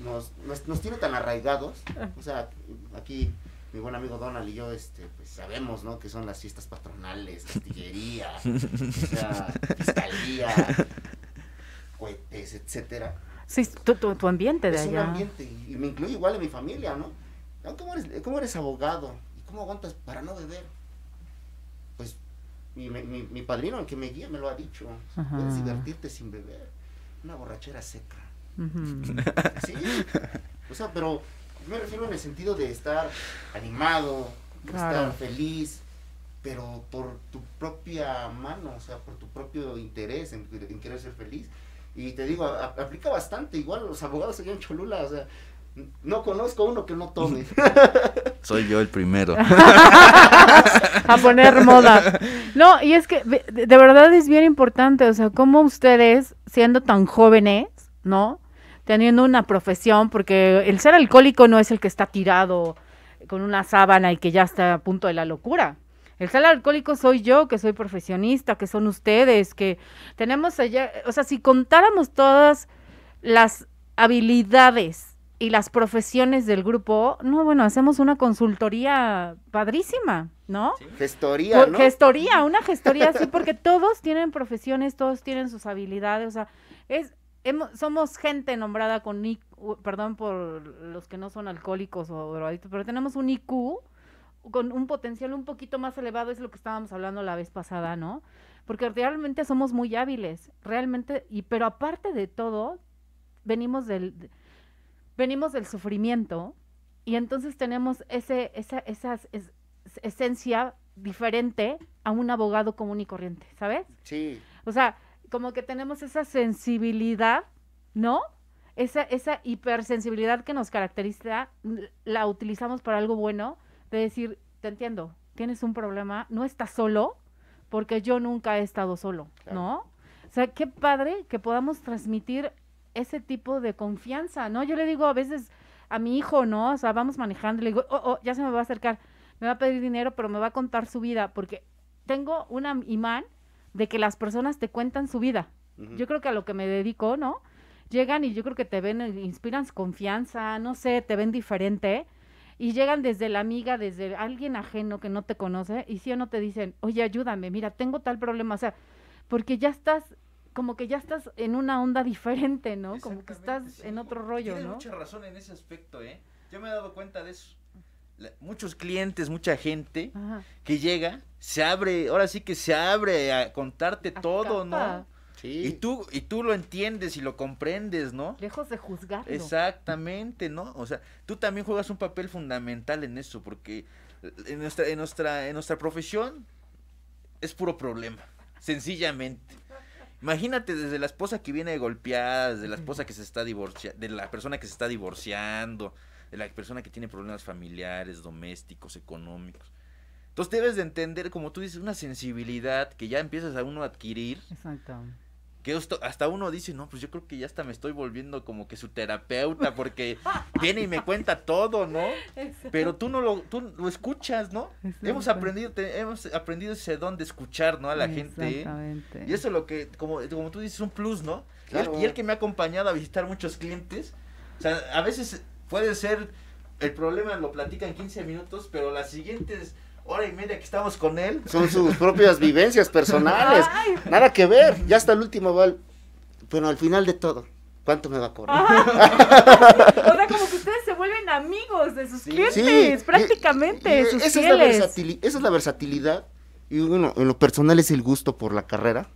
nos, tiene tan arraigados, o sea, aquí mi buen amigo Donald y yo, este, pues sabemos, Que son las fiestas patronales, castillería, fiscalía, cohetes, etcétera. Sí, tu, ambiente de allá. Es un ambiente, y me incluye igual a mi familia, ¿no? eres, cómo eres abogado? ¿Cómo aguantas para no beber? Pues mi, padrino, el que me guía, me lo ha dicho. Puedes divertirte sin beber. Una borrachera seca. sí. O sea, pero me refiero en el sentido de estar animado, estar feliz, pero por tu propia mano, o sea, por tu propio interés en, querer ser feliz. Y te digo, aplica bastante, igual los abogados allá en Cholula, o sea, no conozco uno que no tome. Soy yo el primero. a poner moda. No, y es que de, verdad es bien importante, o sea, como ustedes, siendo tan jóvenes, ¿no? Teniendo una profesión, porque el ser alcohólico no es el que está tirado con una sábana y que ya está a punto de la locura. El ser alcohólico soy yo, que soy profesionista, que son ustedes, que tenemos allá, o sea, si contáramos todas las habilidades y las profesiones del grupo, no, bueno, hacemos una consultoría padrísima, ¿no? Gestoría, ¿no? Gestoría, una gestoría sí, porque todos tienen profesiones, todos tienen sus habilidades, o sea, es, somos gente nombrada con IQ, perdón por los que no son alcohólicos o drogadictos, pero tenemos un IQ con un potencial un poquito más elevado, es lo que estábamos hablando la vez pasada, ¿no? Porque realmente somos muy hábiles, realmente, y pero aparte de todo, venimos del, venimos del sufrimiento y entonces tenemos ese, esa, esas, esencia diferente a un abogado común y corriente, ¿sabes? Sí. O sea, como que tenemos esa sensibilidad, ¿no? Esa, esa hipersensibilidad que nos caracteriza, la utilizamos para algo bueno, de decir, te entiendo, tienes un problema, no estás solo, porque yo nunca he estado solo, ¿no? O sea, qué padre que podamos transmitir ese tipo de confianza, ¿no? Yo le digo a veces a mi hijo, ¿no? O sea, vamos manejando, le digo, oh, oh, ya se me va a acercar, me va a pedir dinero, pero me va a contar su vida, porque tengo un imán de que las personas te cuentan su vida. Yo creo que a lo que me dedico, ¿no? Llegan y yo creo que te ven, eh, inspiran confianza, no sé, te ven diferente. Y llegan desde la amiga, desde alguien ajeno que no te conoce, y si o no te dicen, oye, ayúdame, mira, tengo tal problema. O sea, porque ya estás como que ya estás en una onda diferente, ¿no? Como que estás en otro rollo, Tienes mucha razón en ese aspecto, ¿eh? Yo me he dado cuenta de eso. muchos clientes, mucha gente que llega, se abre, ahora sí que se abre a contarte todo, ¿no? Sí. Y tú y tú lo entiendes y lo comprendes, ¿no? Lejos de juzgarlo. Exactamente, ¿no? O sea, tú también juegas un papel fundamental en eso porque en nuestra en nuestra en nuestra profesión es puro problema, sencillamente. Imagínate desde la esposa que viene golpeada, desde la esposa que se está divorciando, de la persona que se está divorciando, de la persona que tiene problemas familiares, domésticos, económicos. Entonces debes de entender, como tú dices, una sensibilidad que ya empiezas a uno adquirir. Exactamente que hasta uno dice, no, pues yo creo que ya hasta me estoy volviendo como que su terapeuta porque viene y me cuenta todo, ¿no? Pero tú no lo, tú lo escuchas, ¿no? Hemos aprendido, hemos aprendido ese don de escuchar, ¿no? A la gente. Exactamente. Y eso es lo que, como, como tú dices, un plus, ¿no? Y, el, que me ha acompañado a visitar muchos clientes, o sea, a veces puede ser, el problema lo platica en 15 minutos, pero las siguientes hora y media que estamos con él. Son sus propias vivencias personales. Nada que ver. Ya hasta el último va. Bueno, al final de todo. ¿Cuánto me va a correr? o sea, como que ustedes se vuelven amigos de sus clientes, prácticamente. esa, Es la versatilidad. Y bueno, en lo personal es el gusto por la carrera,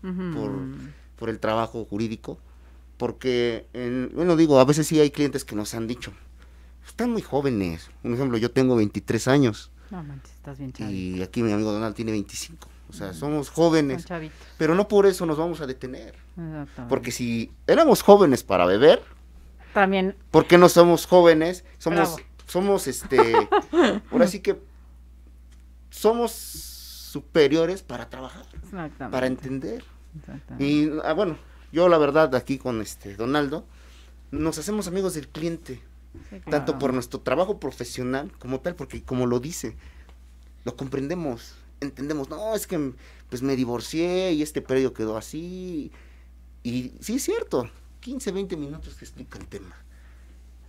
por, el trabajo jurídico. Porque, bueno, digo, a veces sí hay clientes que nos han dicho, están muy jóvenes. Un ejemplo, yo tengo 23 años y aquí mi amigo Donald tiene 25. O sea, mm. somos jóvenes. Pero no por eso nos vamos a detener. Porque si éramos jóvenes para beber, también. Porque no somos jóvenes? Somos, somos este, ahora sí que somos superiores para trabajar, para entender. Y ah, bueno, yo la verdad aquí con este Donaldo, nos hacemos amigos del cliente. Tanto por nuestro trabajo profesional como tal, porque como lo dice, lo comprendemos, entendemos, no, es que pues me divorcié y este predio quedó así. Y sí es cierto, 15, 20 minutos que explica el tema.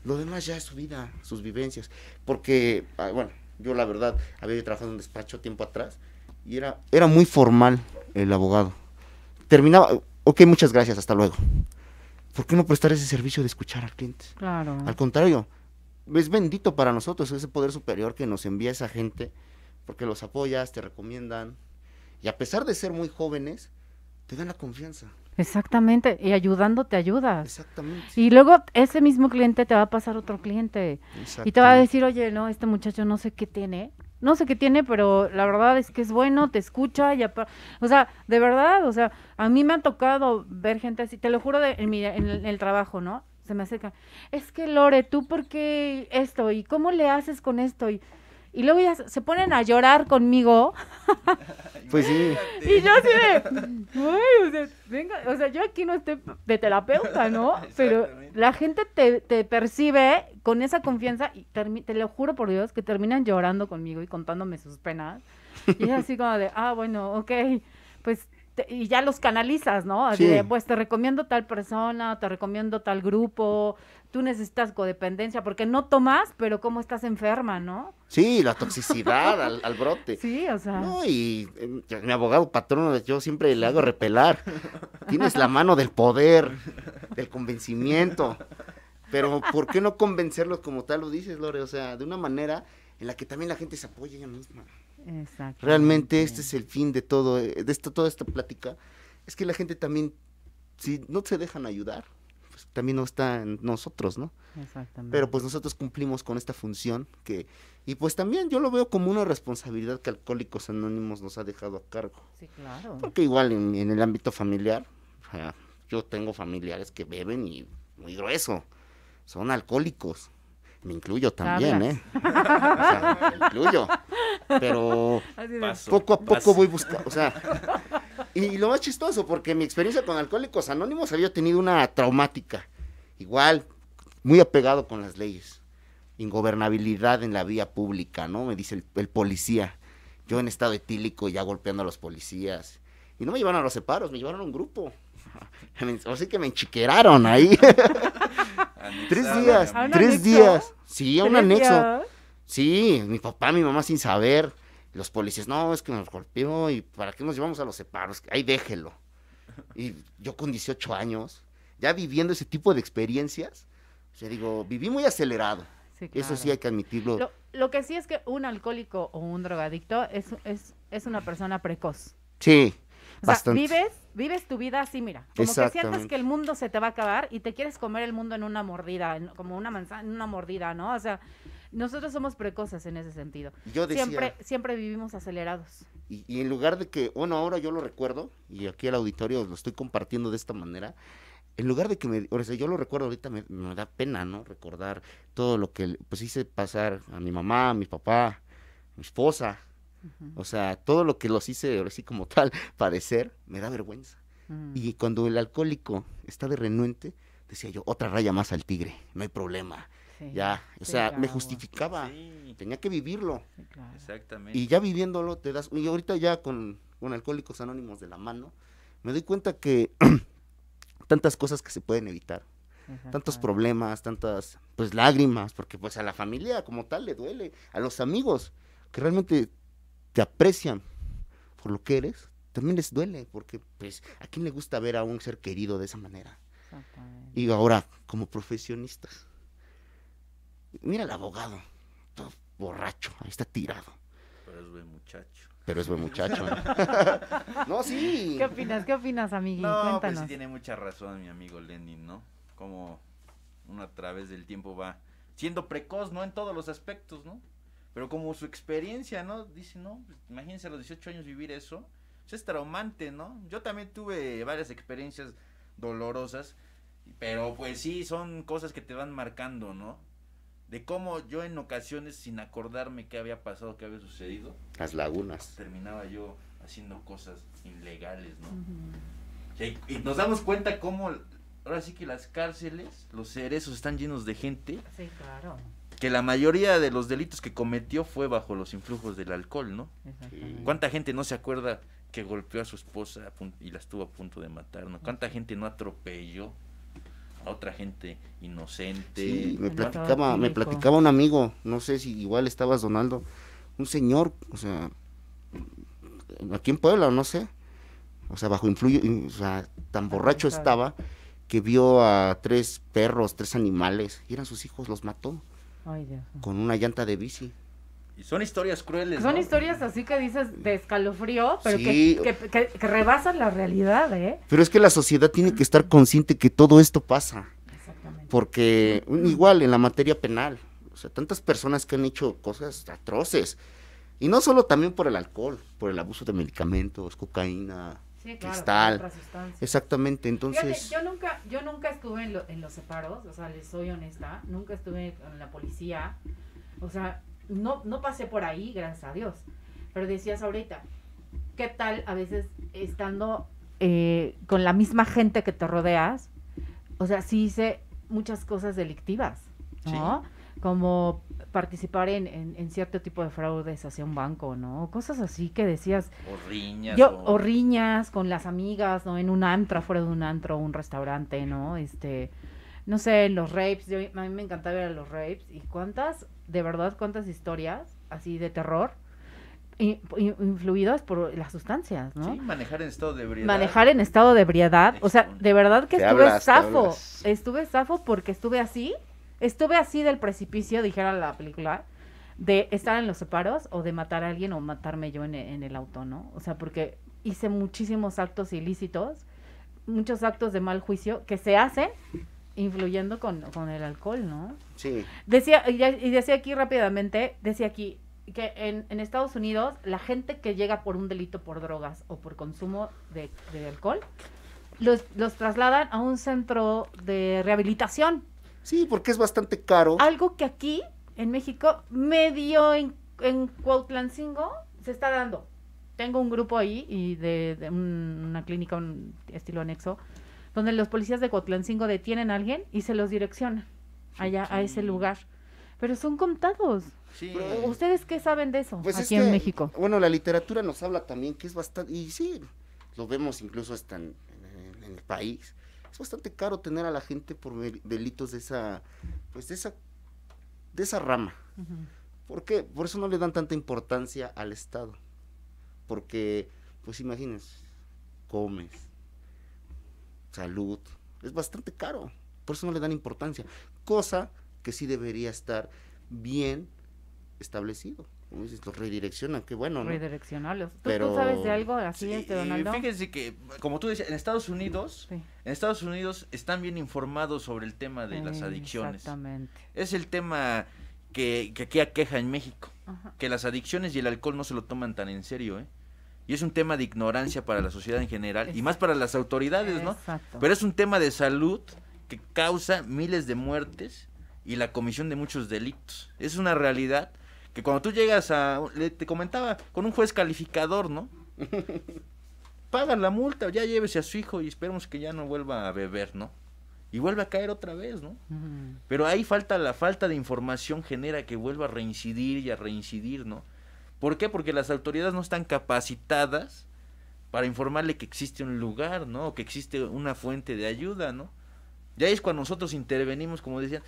Lo demás ya es su vida, sus vivencias. Porque, ah, bueno, yo la verdad había trabajado en un despacho tiempo atrás y era, era muy formal el abogado. Terminaba, ok, muchas gracias, hasta luego. ¿por qué no prestar ese servicio de escuchar al cliente? Claro. Al contrario, es bendito para nosotros ese poder superior que nos envía esa gente, porque los apoyas, te recomiendan, y a pesar de ser muy jóvenes, te dan la confianza. Exactamente, y ayudándote ayudas. Exactamente. Y luego ese mismo cliente te va a pasar otro cliente y te va a decir, oye, no, este muchacho no sé qué tiene, no sé qué tiene, pero la verdad es que es bueno, te escucha, ya, o sea, de verdad, o sea, a mí me ha tocado ver gente así, te lo juro, de, en, el, trabajo, ¿no? Se me acerca, es que Lore, ¿tú por qué esto? ¿Y cómo le haces con esto? Y, y luego ya se ponen a llorar conmigo. Pues sí. Y yo así de, o sea, venga, o sea, yo aquí no estoy de terapeuta, ¿no? Pero la gente te, te percibe con esa confianza y te lo juro por Dios que terminan llorando conmigo y contándome sus penas. Y es así como de, ah, bueno, ok, pues y ya los canalizas, ¿no? Así de, pues te recomiendo tal persona, te recomiendo tal grupo, tú necesitas codependencia, porque no tomas, pero como estás enferma, ¿no? Sí, la toxicidad al, brote. Sí, o sea. No, y eh, mi abogado patrono, yo siempre le hago repelar. Tienes la mano del poder, del convencimiento. Pero, ¿por qué no convencerlos como tal lo dices, Lore? O sea, de una manera en la que también la gente se apoye ella misma. Realmente este es el fin de todo, eh, de toda esta plática. Es que la gente también, si no se dejan ayudar, pues también no está en nosotros, ¿no? Exactamente. Pero pues nosotros cumplimos con esta función que, y pues también yo lo veo como una responsabilidad que Alcohólicos Anónimos nos ha dejado a cargo. Sí, claro. Porque igual en, en el ámbito familiar, yo tengo familiares que beben y muy grueso, son alcohólicos me incluyo también, ¿eh? O sea, me incluyo. Pero poco a poco voy buscando, o sea... Y lo más chistoso, porque mi experiencia con Alcohólicos Anónimos había tenido una traumática. Igual, muy apegado con las leyes. Ingobernabilidad en la vía pública, ¿no? Me dice el, el policía. Yo en estado etílico ya golpeando a los policías. Y no me llevaron a los separos, me llevaron a un grupo. Así que me enchiqueraron ahí. Tres días, tres días. Sí, a un anexo. Sí, mi papá, mi mamá sin saber. Los policías, no, es que nos golpeó y ¿para qué nos llevamos a los separos? Ahí déjelo. Y yo con 18 años, ya viviendo ese tipo de experiencias, yo digo, viví muy acelerado. Eso sí hay que admitirlo. Lo, que sí es que un alcohólico o un drogadicto es, es, es una persona precoz. Sí, vives vives tu vida así, mira, como que sientes que el mundo se te va a acabar y te quieres comer el mundo en una mordida, como una manzana, en una mordida, ¿no? O sea, nosotros somos precoces en ese sentido. Yo decía, siempre, siempre vivimos acelerados. Y, en lugar de que, bueno, ahora yo lo recuerdo, y aquí el auditorio lo estoy compartiendo de esta manera, en lugar de que me, o sea, yo lo recuerdo ahorita, me, da pena, ¿no? Recordar todo lo que, pues, hice pasar a mi mamá, a mi papá, a mi esposa, o sea, todo lo que los hice ahora sí como tal padecer, me da vergüenza. Mm. Y cuando el alcohólico está de renuente, decía yo, otra raya más al tigre, no hay problema. ya, o sea, me justificaba, tenía que vivirlo. Exactamente. Y ya viviéndolo te das, y ahorita ya con, con Alcohólicos Anónimos de la mano, me doy cuenta que tantas cosas que se pueden evitar, tantos problemas, tantas, pues lágrimas, porque pues a la familia como tal le duele, a los amigos, que realmente te aprecian por lo que eres, también les duele, porque pues a quién le gusta ver a un ser querido de esa manera. Y ahora, como profesionistas, mira al abogado, todo borracho, ahí está tirado. Pero es buen muchacho. Pero es buen muchacho. ¿eh? no, sí. ¿Qué opinas? ¿Qué opinas, amigo? No, pues sí tiene mucha razón mi amigo Lenin, ¿no? Como uno a través del tiempo va siendo precoz, ¿no? En todos los aspectos, ¿no? Pero como su experiencia, ¿no? Dice, no, pues, imagínense a los 18 años vivir eso. Pues, es traumante, ¿no? Yo también tuve varias experiencias dolorosas, pero pues sí, son cosas que te van marcando, ¿no? De cómo yo en ocasiones, sin acordarme qué había pasado, qué había sucedido. Las lagunas. Terminaba yo haciendo cosas ilegales, ¿no? y, y, nos damos cuenta cómo, ahora sí que las cárceles, los cerezos están llenos de gente. Sí, claro que la mayoría de los delitos que cometió fue bajo los influjos del alcohol, ¿no? ¿Cuánta gente no se acuerda que golpeó a su esposa y la estuvo a punto de matar, ¿no? ¿Cuánta gente no atropelló a otra gente inocente? Sí, me platicaba, me platicaba un amigo, no sé si igual estabas Donaldo, un señor, o sea, aquí en Puebla, no sé, o sea, bajo influyo, o sea, tan borracho estaba que vio a tres perros, tres animales, y eran sus hijos, los mató con una llanta de bici. Y son historias crueles. Son historias así que dices de escalofrío, pero que, rebasan la realidad, ¿eh? Pero es que la sociedad tiene que estar consciente que todo esto pasa. Exactamente. Porque igual en la materia penal, o sea, tantas personas que han hecho cosas atroces. Y no solo también por el alcohol, por el abuso de medicamentos, cocaína, cristal. Exactamente, entonces... yo nunca, yo nunca estuve en, los separos, o sea, les soy honesta, nunca estuve con la policía, o sea, no, no pasé por ahí, gracias a Dios, pero decías ahorita, ¿qué tal a veces estando eh, con la misma gente que te rodeas? O sea, sí hice muchas cosas delictivas, ¿no? como participar en, cierto tipo de fraudes hacia un banco, ¿no? Cosas así que decías. O riñas. Yo, o... riñas con las amigas, ¿no? En un antro, fuera de un antro, un restaurante, ¿no? Este, no sé, los rapes. a mí me encantaba ver a los rapes. Y cuántas, de verdad, cuántas historias así de terror influidas por las sustancias, ¿no? Sí, manejar en estado de ebriedad. Manejar en estado de ebriedad. O sea, de verdad que estuve safo Estuve safo porque estuve así Estuve así del precipicio, dijera la película, de estar en los separos o de matar a alguien o matarme yo en, e, el auto, ¿no? O sea, porque hice muchísimos actos ilícitos, muchos actos de mal juicio que se hacen influyendo con, el alcohol, ¿no? Sí. Decía, y decía aquí rápidamente, decía aquí que en, en Estados Unidos la gente que llega por un delito por drogas o por consumo de, de alcohol, los, los trasladan a un centro de rehabilitación Sí, porque es bastante caro. Algo que aquí, en México, medio en, Cuautlancingo, se está dando. Tengo un grupo ahí y de, una clínica, un estilo anexo, donde los policías de Cuautlancingo detienen a alguien y se los direcciona allá a ese lugar. Pero son contados. ¿Ustedes qué saben de eso pues aquí en México? Bueno, la literatura nos habla también que es bastante, y sí, lo vemos incluso hasta en el país, es bastante caro tener a la gente por delitos de esa, pues de esa, de esa rama. porque ¿Por Por eso no le dan tanta importancia al Estado. Porque, pues imagínense, comes, salud, es bastante caro. Por eso no le dan importancia. Cosa que sí debería estar bien establecido. ¿cómo dices? redireccionan, qué bueno, ¿no? ¿Tú, Pero... sabes de algo así, este, Fíjense que, como tú decías, en Estados Unidos, en Estados Unidos están bien informados sobre el tema de las adicciones. Exactamente. Es el tema que, aquí aqueja en México, que las adicciones y el alcohol no se lo toman tan en serio, ¿eh? Y es un tema de ignorancia para la sociedad en general y más para las autoridades, ¿no? Exacto. Pero es un tema de salud que causa miles de muertes y la comisión de muchos delitos. Es una realidad que cuando tú llegas a. Le, te comentaba, con un juez calificador, ¿no? Paga la multa, ya llévese a su hijo y esperemos que ya no vuelva a beber, ¿no? Y vuelve a caer otra vez, ¿no? Pero ahí falta la falta de información genera que vuelva a reincidir y a reincidir, ¿no? ¿Por qué? Porque las autoridades no están capacitadas para informarle que existe un lugar, ¿no? que existe una fuente de ayuda, ¿no? Ya es cuando nosotros intervenimos, como decían,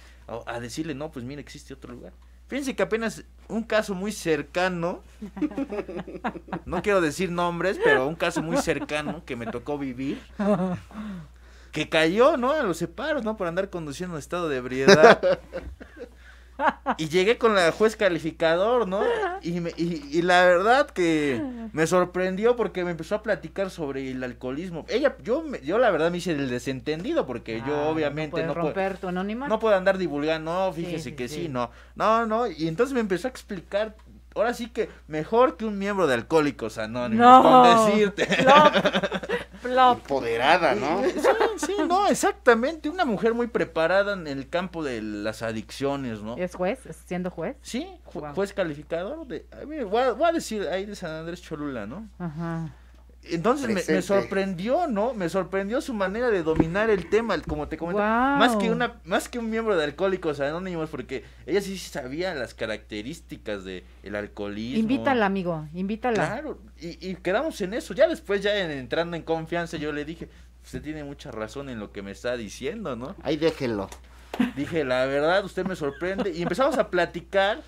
a, decirle, no, pues mira, existe otro lugar. Fíjense que apenas un caso muy cercano, no quiero decir nombres, pero un caso muy cercano que me tocó vivir, que cayó, ¿no? A los separos, ¿no? Por andar conduciendo en estado de ebriedad y llegué con la juez calificador, ¿no? Y, y, la verdad que me sorprendió porque me empezó a platicar sobre el alcoholismo. Ella, yo, yo la verdad me hice el desentendido porque yo ah, obviamente no puedo romper no tu No puedo andar divulgando, no, fíjese que sí. no, no, no. Y entonces me empezó a explicar ahora sí que mejor que un miembro de Alcohólicos Anónimos, no, con decirte. empoderada, ¿no? Sí, sí, no, exactamente. Una mujer muy preparada en el campo de las adicciones, ¿no? ¿Es juez? ¿Siendo juez? Sí, juez calificador. De, a voy, a, decir ahí de San Andrés Cholula, ¿no? Ajá. Entonces me, sorprendió, ¿no? Me sorprendió su manera de dominar el tema, como te comentaba. Más que una, más que un miembro de Alcohólicos Anónimos, porque ella sí sabía las características de el alcoholismo. Invítala, amigo, invítala. Claro, y, quedamos en eso. Ya después, ya entrando en confianza, yo le dije, usted tiene mucha razón en lo que me está diciendo, ¿no? Ahí déjelo. Dije, la verdad, usted me sorprende. Y empezamos a platicar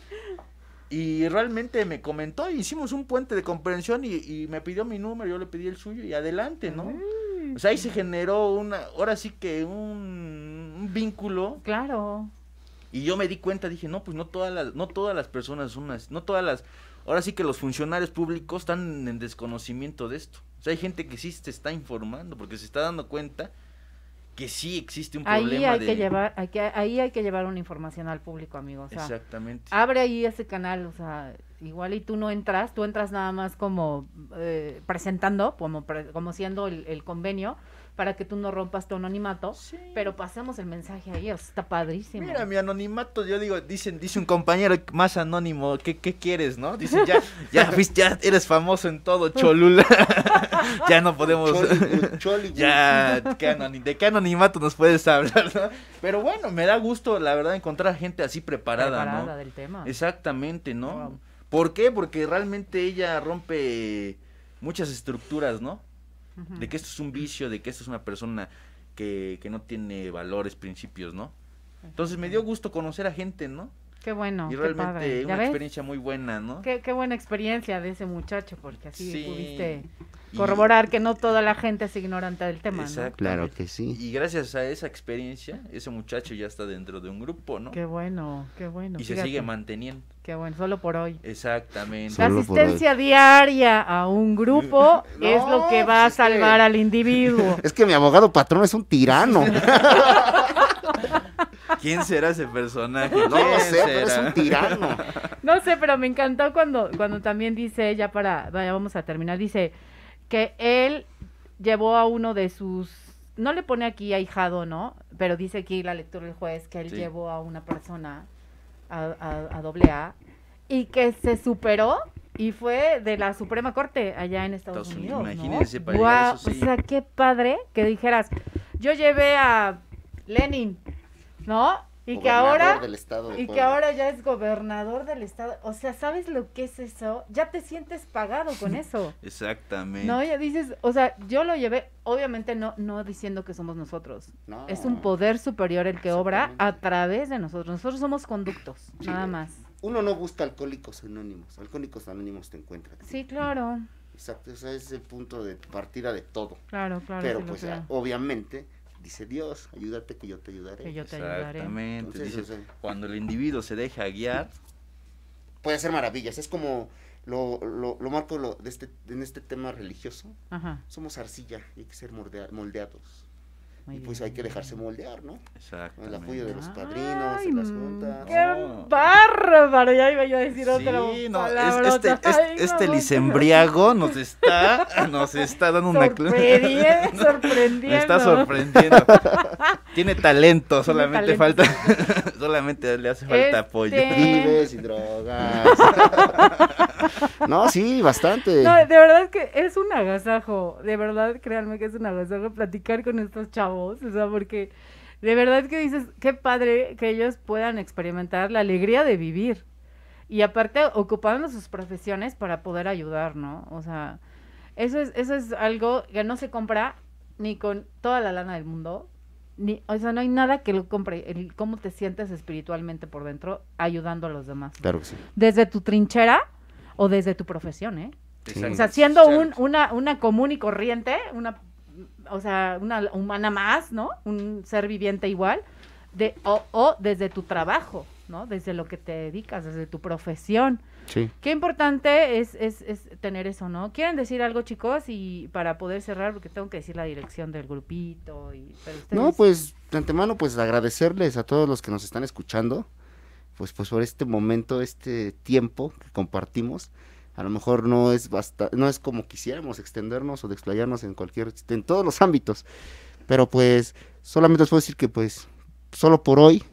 y realmente me comentó, hicimos un puente de comprensión y, me pidió mi número, yo le pedí el suyo y adelante, ¿no? O sea, ahí se generó una, ahora sí que un, un vínculo. Claro. Y yo me di cuenta, dije, no, pues no todas las, no todas las personas son no todas las, ahora sí que los funcionarios públicos están en desconocimiento de esto. O sea, hay gente que sí se está informando porque se está dando cuenta que sí existe un problema. Ahí hay que llevar, ahí hay que llevar una información al público, amigos Exactamente. Abre ahí ese canal, o sea, igual y tú no entras, tú entras nada más como eh, presentando, como, como siendo el convenio, para que tú no rompas tu anonimato, pero pasamos el mensaje a ellos, está padrísimo. Mira, mi anonimato, yo digo, dicen, dice un compañero más anónimo, ¿qué, qué quieres, no? Dice, ya, ya, ya eres famoso en todo Cholula, ya no podemos, ya, ¿de qué anonimato nos puedes hablar, no? Pero bueno, me da gusto, la verdad, encontrar gente así preparada, preparada del tema. Exactamente, ¿no? ¿Por qué? Porque realmente ella rompe muchas estructuras, ¿no? de que esto es un vicio, de que esto es una persona que, que no tiene valores, principios, ¿no? Entonces me dio gusto conocer a gente, ¿no? Qué bueno. Y realmente una experiencia muy buena, ¿no? Qué, buena experiencia de ese muchacho, porque así pudiste corroborar que no toda la gente es ignorante del tema. Exacto. Claro que sí. Y gracias a esa experiencia, ese muchacho ya está dentro de un grupo, ¿no? Qué bueno, qué bueno. Y se sigue manteniendo. Qué bueno, solo por hoy. Exactamente. la asistencia diaria a un grupo es lo que va a salvar al individuo. es que mi abogado patrón es un tirano. ¿Quién será ese personaje? No lo sé, pero es un tirano. No sé, pero me encantó cuando, cuando también dice ella para, vaya, vamos a terminar, dice, que él llevó a uno de sus, no le pone aquí ahijado, ¿no? Pero dice aquí la lectura del juez que él llevó a una persona a doble a, y que se superó y fue de la Suprema Corte allá en Estados, Unidos. O sea, qué padre que dijeras, yo llevé a Lenin, ¿no? Y que ahora y que ahora ya es gobernador del estado, o sea, ¿sabes lo que es eso? Ya te sientes pagado con eso. Exactamente. No, ya dices, o sea, yo lo llevé, obviamente no no diciendo que somos nosotros. es un poder superior el que obra a través de nosotros. Nosotros somos conductos, nada más. Uno no busca alcohólicos anónimos, alcohólicos anónimos te encuentras. Sí, claro. Exacto, ese es el punto de partida de todo. Claro, claro. Pero pues obviamente dice Dios, ayúdate que yo te ayudaré. Que yo te Exactamente. cuando el individuo se deja guiar, puede hacer maravillas. Es como lo, lo, marco lo, de este, en este tema religioso. Somos arcilla y hay que ser moldeados y pues hay que dejarse moldear, ¿no? Exacto. El apoyo de los padrinos, y las juntas. ¡Qué bárbaro! Ya iba yo a decir sí, otra no, este, este lisembriago nos está, nos está dando una clave. sorprendiendo. Me está sorprendiendo. Tiene talento, solamente falta, solamente le hace falta este apoyo. Vives y drogas. no, sí, bastante. No, de verdad que es un agasajo, de verdad créanme que es un agasajo platicar con estos chavos o sea, porque de verdad que dices, qué padre que ellos puedan experimentar la alegría de vivir. Y aparte ocupando sus profesiones para poder ayudar, ¿no? O sea, eso es, eso es algo que no se compra ni con toda la lana del mundo, ni, o sea, no hay nada que lo compre, el cómo te sientes espiritualmente por dentro ayudando a los demás. Claro que sí. Desde tu trinchera o desde tu profesión, ¿eh? O sea, siendo una, una común y corriente, una o sea, una humana más, ¿no? Un ser viviente igual, de, o, desde tu trabajo, ¿no? Desde lo que te dedicas, desde tu profesión. Sí. Qué importante es, es, es, tener eso, ¿no? ¿Quieren decir algo, chicos? Y para poder cerrar, porque tengo que decir la dirección del grupito. No, pues de antemano, pues agradecerles a todos los que nos están escuchando, pues, pues por este momento, este tiempo que compartimos a lo mejor no es basta, no es como quisiéramos extendernos o desplayarnos en cualquier en todos los ámbitos. Pero pues solamente os puedo decir que pues solo por hoy,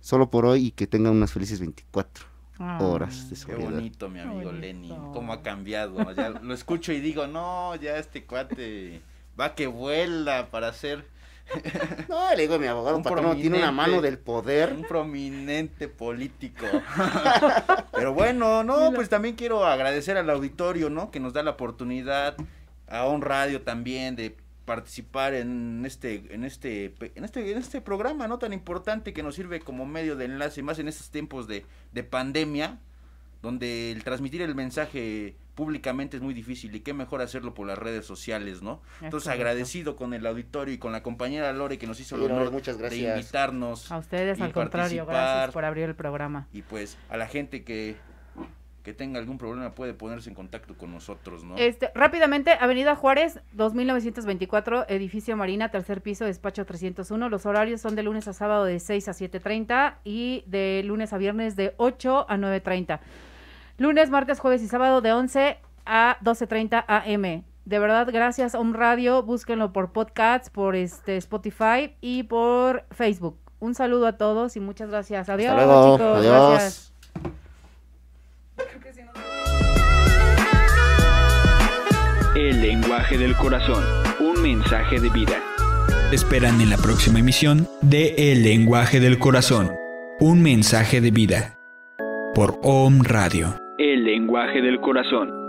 solo por hoy y que tengan unas felices 24 ah. horas de Qué bonito, mi amigo Lenny. Cómo ha cambiado. Ya lo escucho y digo, no, ya este cuate va que vuela para ser no, le digo, mi abogado un no tiene una mano del poder. Un prominente político. Pero bueno, no, pues también quiero agradecer al auditorio, ¿no? Que nos da la oportunidad, a un radio también, de participar en este, en este, en este, en este programa, ¿no? Tan importante que nos sirve como medio de enlace, más en estos tiempos de, de pandemia, donde el transmitir el mensaje públicamente es muy difícil y qué mejor hacerlo por las redes sociales, ¿no? Entonces agradecido con el auditorio y con la compañera Lore que nos hizo el honor muchas gracias. de invitarnos. A ustedes, al contrario, gracias por abrir el programa. Y pues a la gente que que tenga algún problema puede ponerse en contacto con nosotros, ¿no? Este, rápidamente, Avenida Juárez, 2924, edificio Marina, tercer piso, despacho 301. Los horarios son de lunes a sábado de 6 a 7.30 y de lunes a viernes de 8 a 9.30. Lunes, martes, jueves y sábado de 11 a 12.30 am. De verdad, gracias OM Radio. Búsquenlo por podcasts, por este Spotify y por Facebook. Un saludo a todos y muchas gracias. Adiós, chicos. Adiós. El lenguaje del corazón, un mensaje de vida. esperan en la próxima emisión de El lenguaje del corazón, un mensaje de vida por Om Radio lenguaje del corazón.